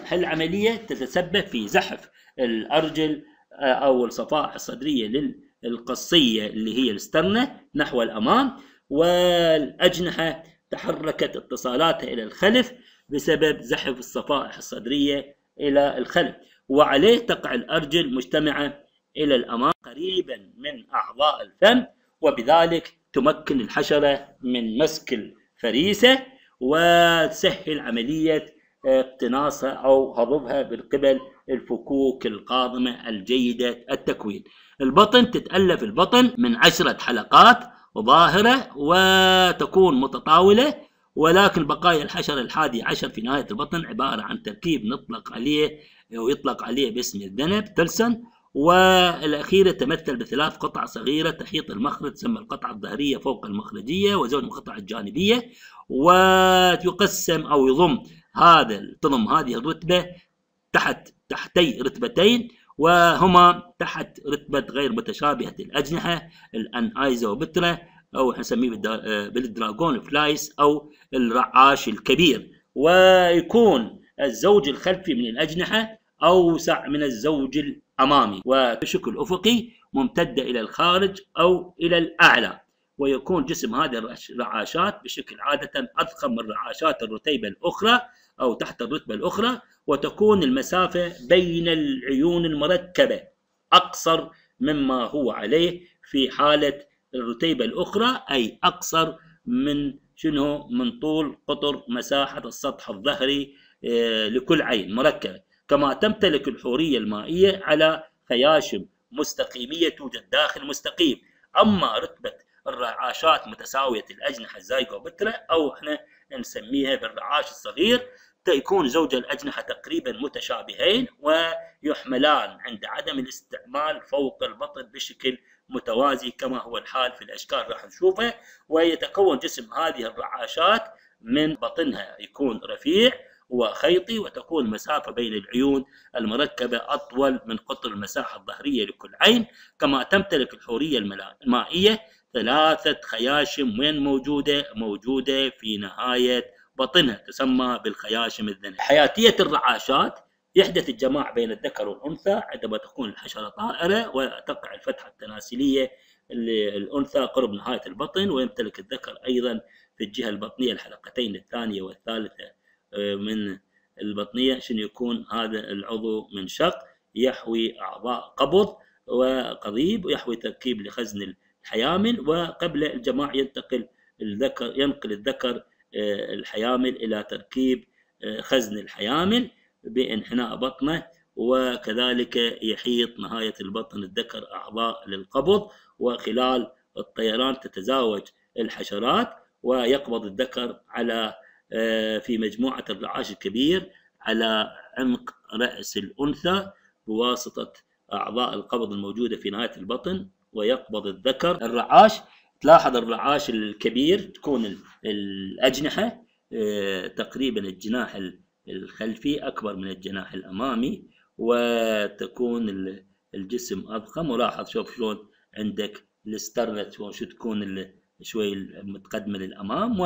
هالعملية تتسبب في زحف الأرجل آه، أو الصفائح الصدرية للقصية اللي هي الاسترنه نحو الأمام والأجنحة تحركت اتصالاتها إلى الخلف بسبب زحف الصفائح الصدرية إلى الخلف وعليه تقع الأرجل مجتمعة إلى الأمام قريبا من أعضاء الفم وبذلك تمكن الحشرة من مسك الفريسة وتسهل عملية آه، اقتناصها أو هضمها من قبل الفكوك القاضمة الجيدة التكوين البطن تتألف البطن من عشرة حلقات ظاهرة وتكون متطاولة ولكن بقايا الحشرة الحادي عشر في نهاية البطن عبارة عن تركيب نطلق عليه ويطلق عليه باسم الذنب تلسن والأخيرة تمثل بثلاث قطع صغيرة تحيط المخرج تسمى القطعة الظهرية فوق المخرجية وزوج القطعة الجانبية ويقسم أو يضم هذا تضم هذه الرتبة تحت تحتي رتبتين وهما تحت رتبة غير متشابهة الأجنحة الأنايزوبترا أو نسميه آه، بالدراغون فلايس أو الرعاش الكبير ويكون الزوج الخلفي من الأجنحة أوسع من الزوج الأمامي وبشكل أفقي ممتدة إلى الخارج أو إلى الأعلى ويكون جسم هذه الرعاشات بشكل عادة أضخم من رعاشات الرتيبة الأخرى أو تحت الرتبة الأخرى وتكون المسافة بين العيون المركبة أقصر مما هو عليه في حالة الرتيبة الأخرى أي أقصر من شنو من طول قطر مساحة السطح الظهري آه، لكل عين مركبة كما تمتلك الحورية المائية على خياشم مستقيمية توجد داخل مستقيم أما رتبة الرعاشات متساوية الأجنحة الزايجوبترا أو احنا نسميها بالرعاش الصغير تكون زوج الأجنحة تقريبا متشابهين ويحملان عند عدم الاستعمال فوق البطن بشكل متوازي كما هو الحال في الأشكال راح نشوفه ويتكون جسم هذه الرعاشات من بطنها يكون رفيع وخيطي وتكون المسافة بين العيون المركبة أطول من قطر المساحة الظهرية لكل عين كما تمتلك الحورية المائية ثلاثة خياشم وين موجودة؟ موجودة في نهاية بطنها تسمى بالخياشم الذنب حياتية الرعاشات يحدث الجماع بين الذكر والأنثى عندما تكون الحشرة طائرة وتقع الفتحة التناسلية للأنثى قرب نهاية البطن ويمتلك الذكر أيضا في الجهة البطنية الحلقتين الثانية والثالثة آه، من البطنية عشان يكون هذا العضو منشق يحوي أعضاء قبض وقضيب ويحوي تركيب لخزن حيامل وقبل الجماع ينتقل الذكر ينقل الذكر آه، الحيامل إلى تركيب آه، خزن الحيامل بانحناء بطنه وكذلك يحيط نهاية البطن الذكر أعضاء للقبض وخلال الطيران تتزاوج الحشرات ويقبض الذكر على آه، في مجموعة الرعاش الكبير على عنق رأس الأنثى بواسطة أعضاء القبض الموجودة في نهاية البطن ويقبض الذكر الرعاش تلاحظ الرعاش الكبير تكون الأجنحة آه، تقريبا الجناح الخلفي أكبر من الجناح الأمامي وتكون الجسم أضخم ولاحظ شوف شلون عندك الاسترنت شو تكون شوي متقدمة للأمام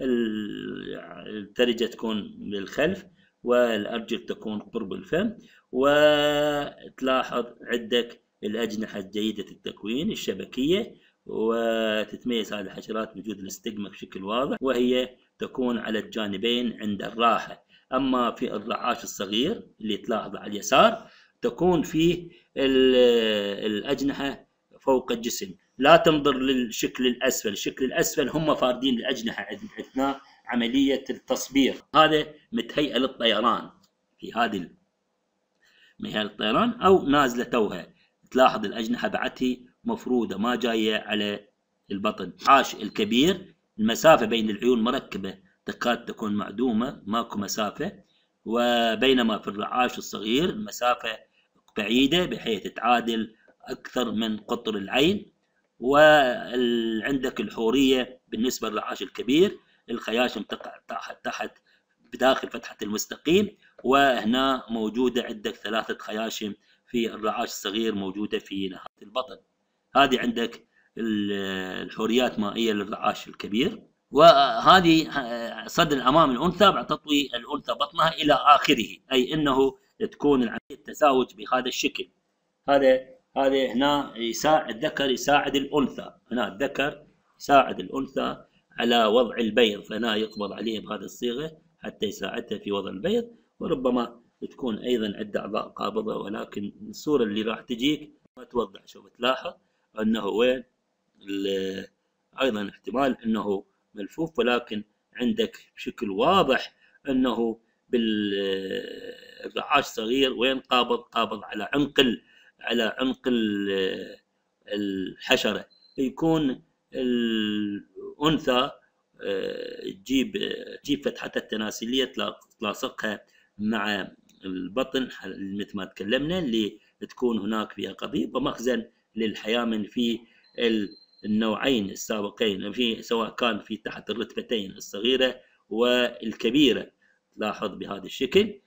والترجة تكون للخلف والأرجل تكون قرب الفم وتلاحظ عندك الأجنحة جيدة التكوين الشبكية وتتميز هذه الحشرات بوجود الاستجمة بشكل واضح وهي تكون على الجانبين عند الراحة أما في الرعاش الصغير اللي تلاحظه على اليسار تكون فيه الأجنحة فوق الجسم لا تنظر للشكل الأسفل الشكل الأسفل هم فاردين الأجنحة أثناء عملية التصبير هذا متهيئة للطيران في هذه مهيئه الطيران أو نازلة توها تلاحظ الأجنحة بعتي مفرودة ما جاية على البطن عاش الكبير المسافة بين العيون مركبة تكاد تكون معدومة ماكو مسافة وبينما في الرعاش الصغير المسافة بعيدة بحيث تعادل أكثر من قطر العين وعندك الحورية بالنسبة للرعاش الكبير الخياشم تقع تحت, تحت بداخل فتحة المستقيم وهنا موجودة عندك ثلاثة خياشم في الرعاش الصغير موجودة في نهايه البطن هذه عندك الحوريات مائية للرعاش الكبير وهذه صدر الأمام الأنثى بعد تطوي الأنثى بطنها إلى آخره أي أنه تكون العملية التزاوج بهذا الشكل هذا هذا هنا يساعد الذكر يساعد الأنثى هنا الذكر يساعد الأنثى على وضع البيض فهنا يقبض عليه بهذه الصيغة حتى يساعدها في وضع البيض وربما بتكون ايضا عند اعضاء قابضه ولكن الصوره اللي راح تجيك ما توضح شو بتلاحظ انه وين ايضا احتمال انه ملفوف ولكن عندك بشكل واضح انه بالرعاش صغير وين قابض قابض على عنق على عنق الحشره يكون الانثى آه، تجيب تجيب فتحتها التناسليه تلاصقها مع البطن مثل ما تكلمنا اللي تكون هناك فيها قضيب ومخزن للحياه من في النوعين السابقين في سواء كان في تحت الرتبتين الصغيره والكبيره تلاحظ بهذا الشكل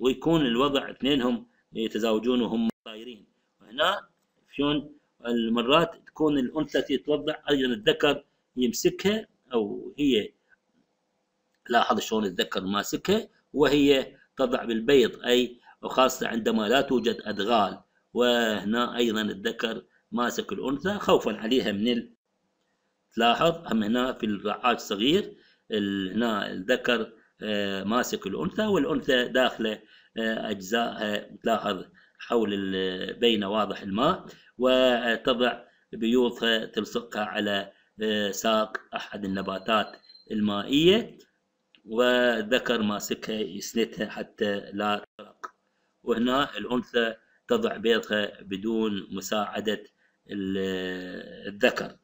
ويكون الوضع اثنينهم يتزاوجون وهم طايرين هنا شلون المرات تكون الانثى تتوضع ايضا الذكر يمسكها او هي لاحظ شلون الذكر ماسكها وهي تضع بالبيض أي وخاصة عندما لا توجد أدغال وهنا أيضا الذكر ماسك الأنثى خوفا عليها من ال... تلاحظ أم هنا في الرعاج صغير ال... هنا الذكر آه، ماسك الأنثى والأنثى داخلة آه، أجزاء آه، تلاحظ حول بين واضح الماء وتضع بيوضها تلصقها على ساق أحد النباتات المائية وذكر ماسكها يسندها حتى لا تغرق وهنا الأنثى تضع بيضها بدون مساعدة الذكر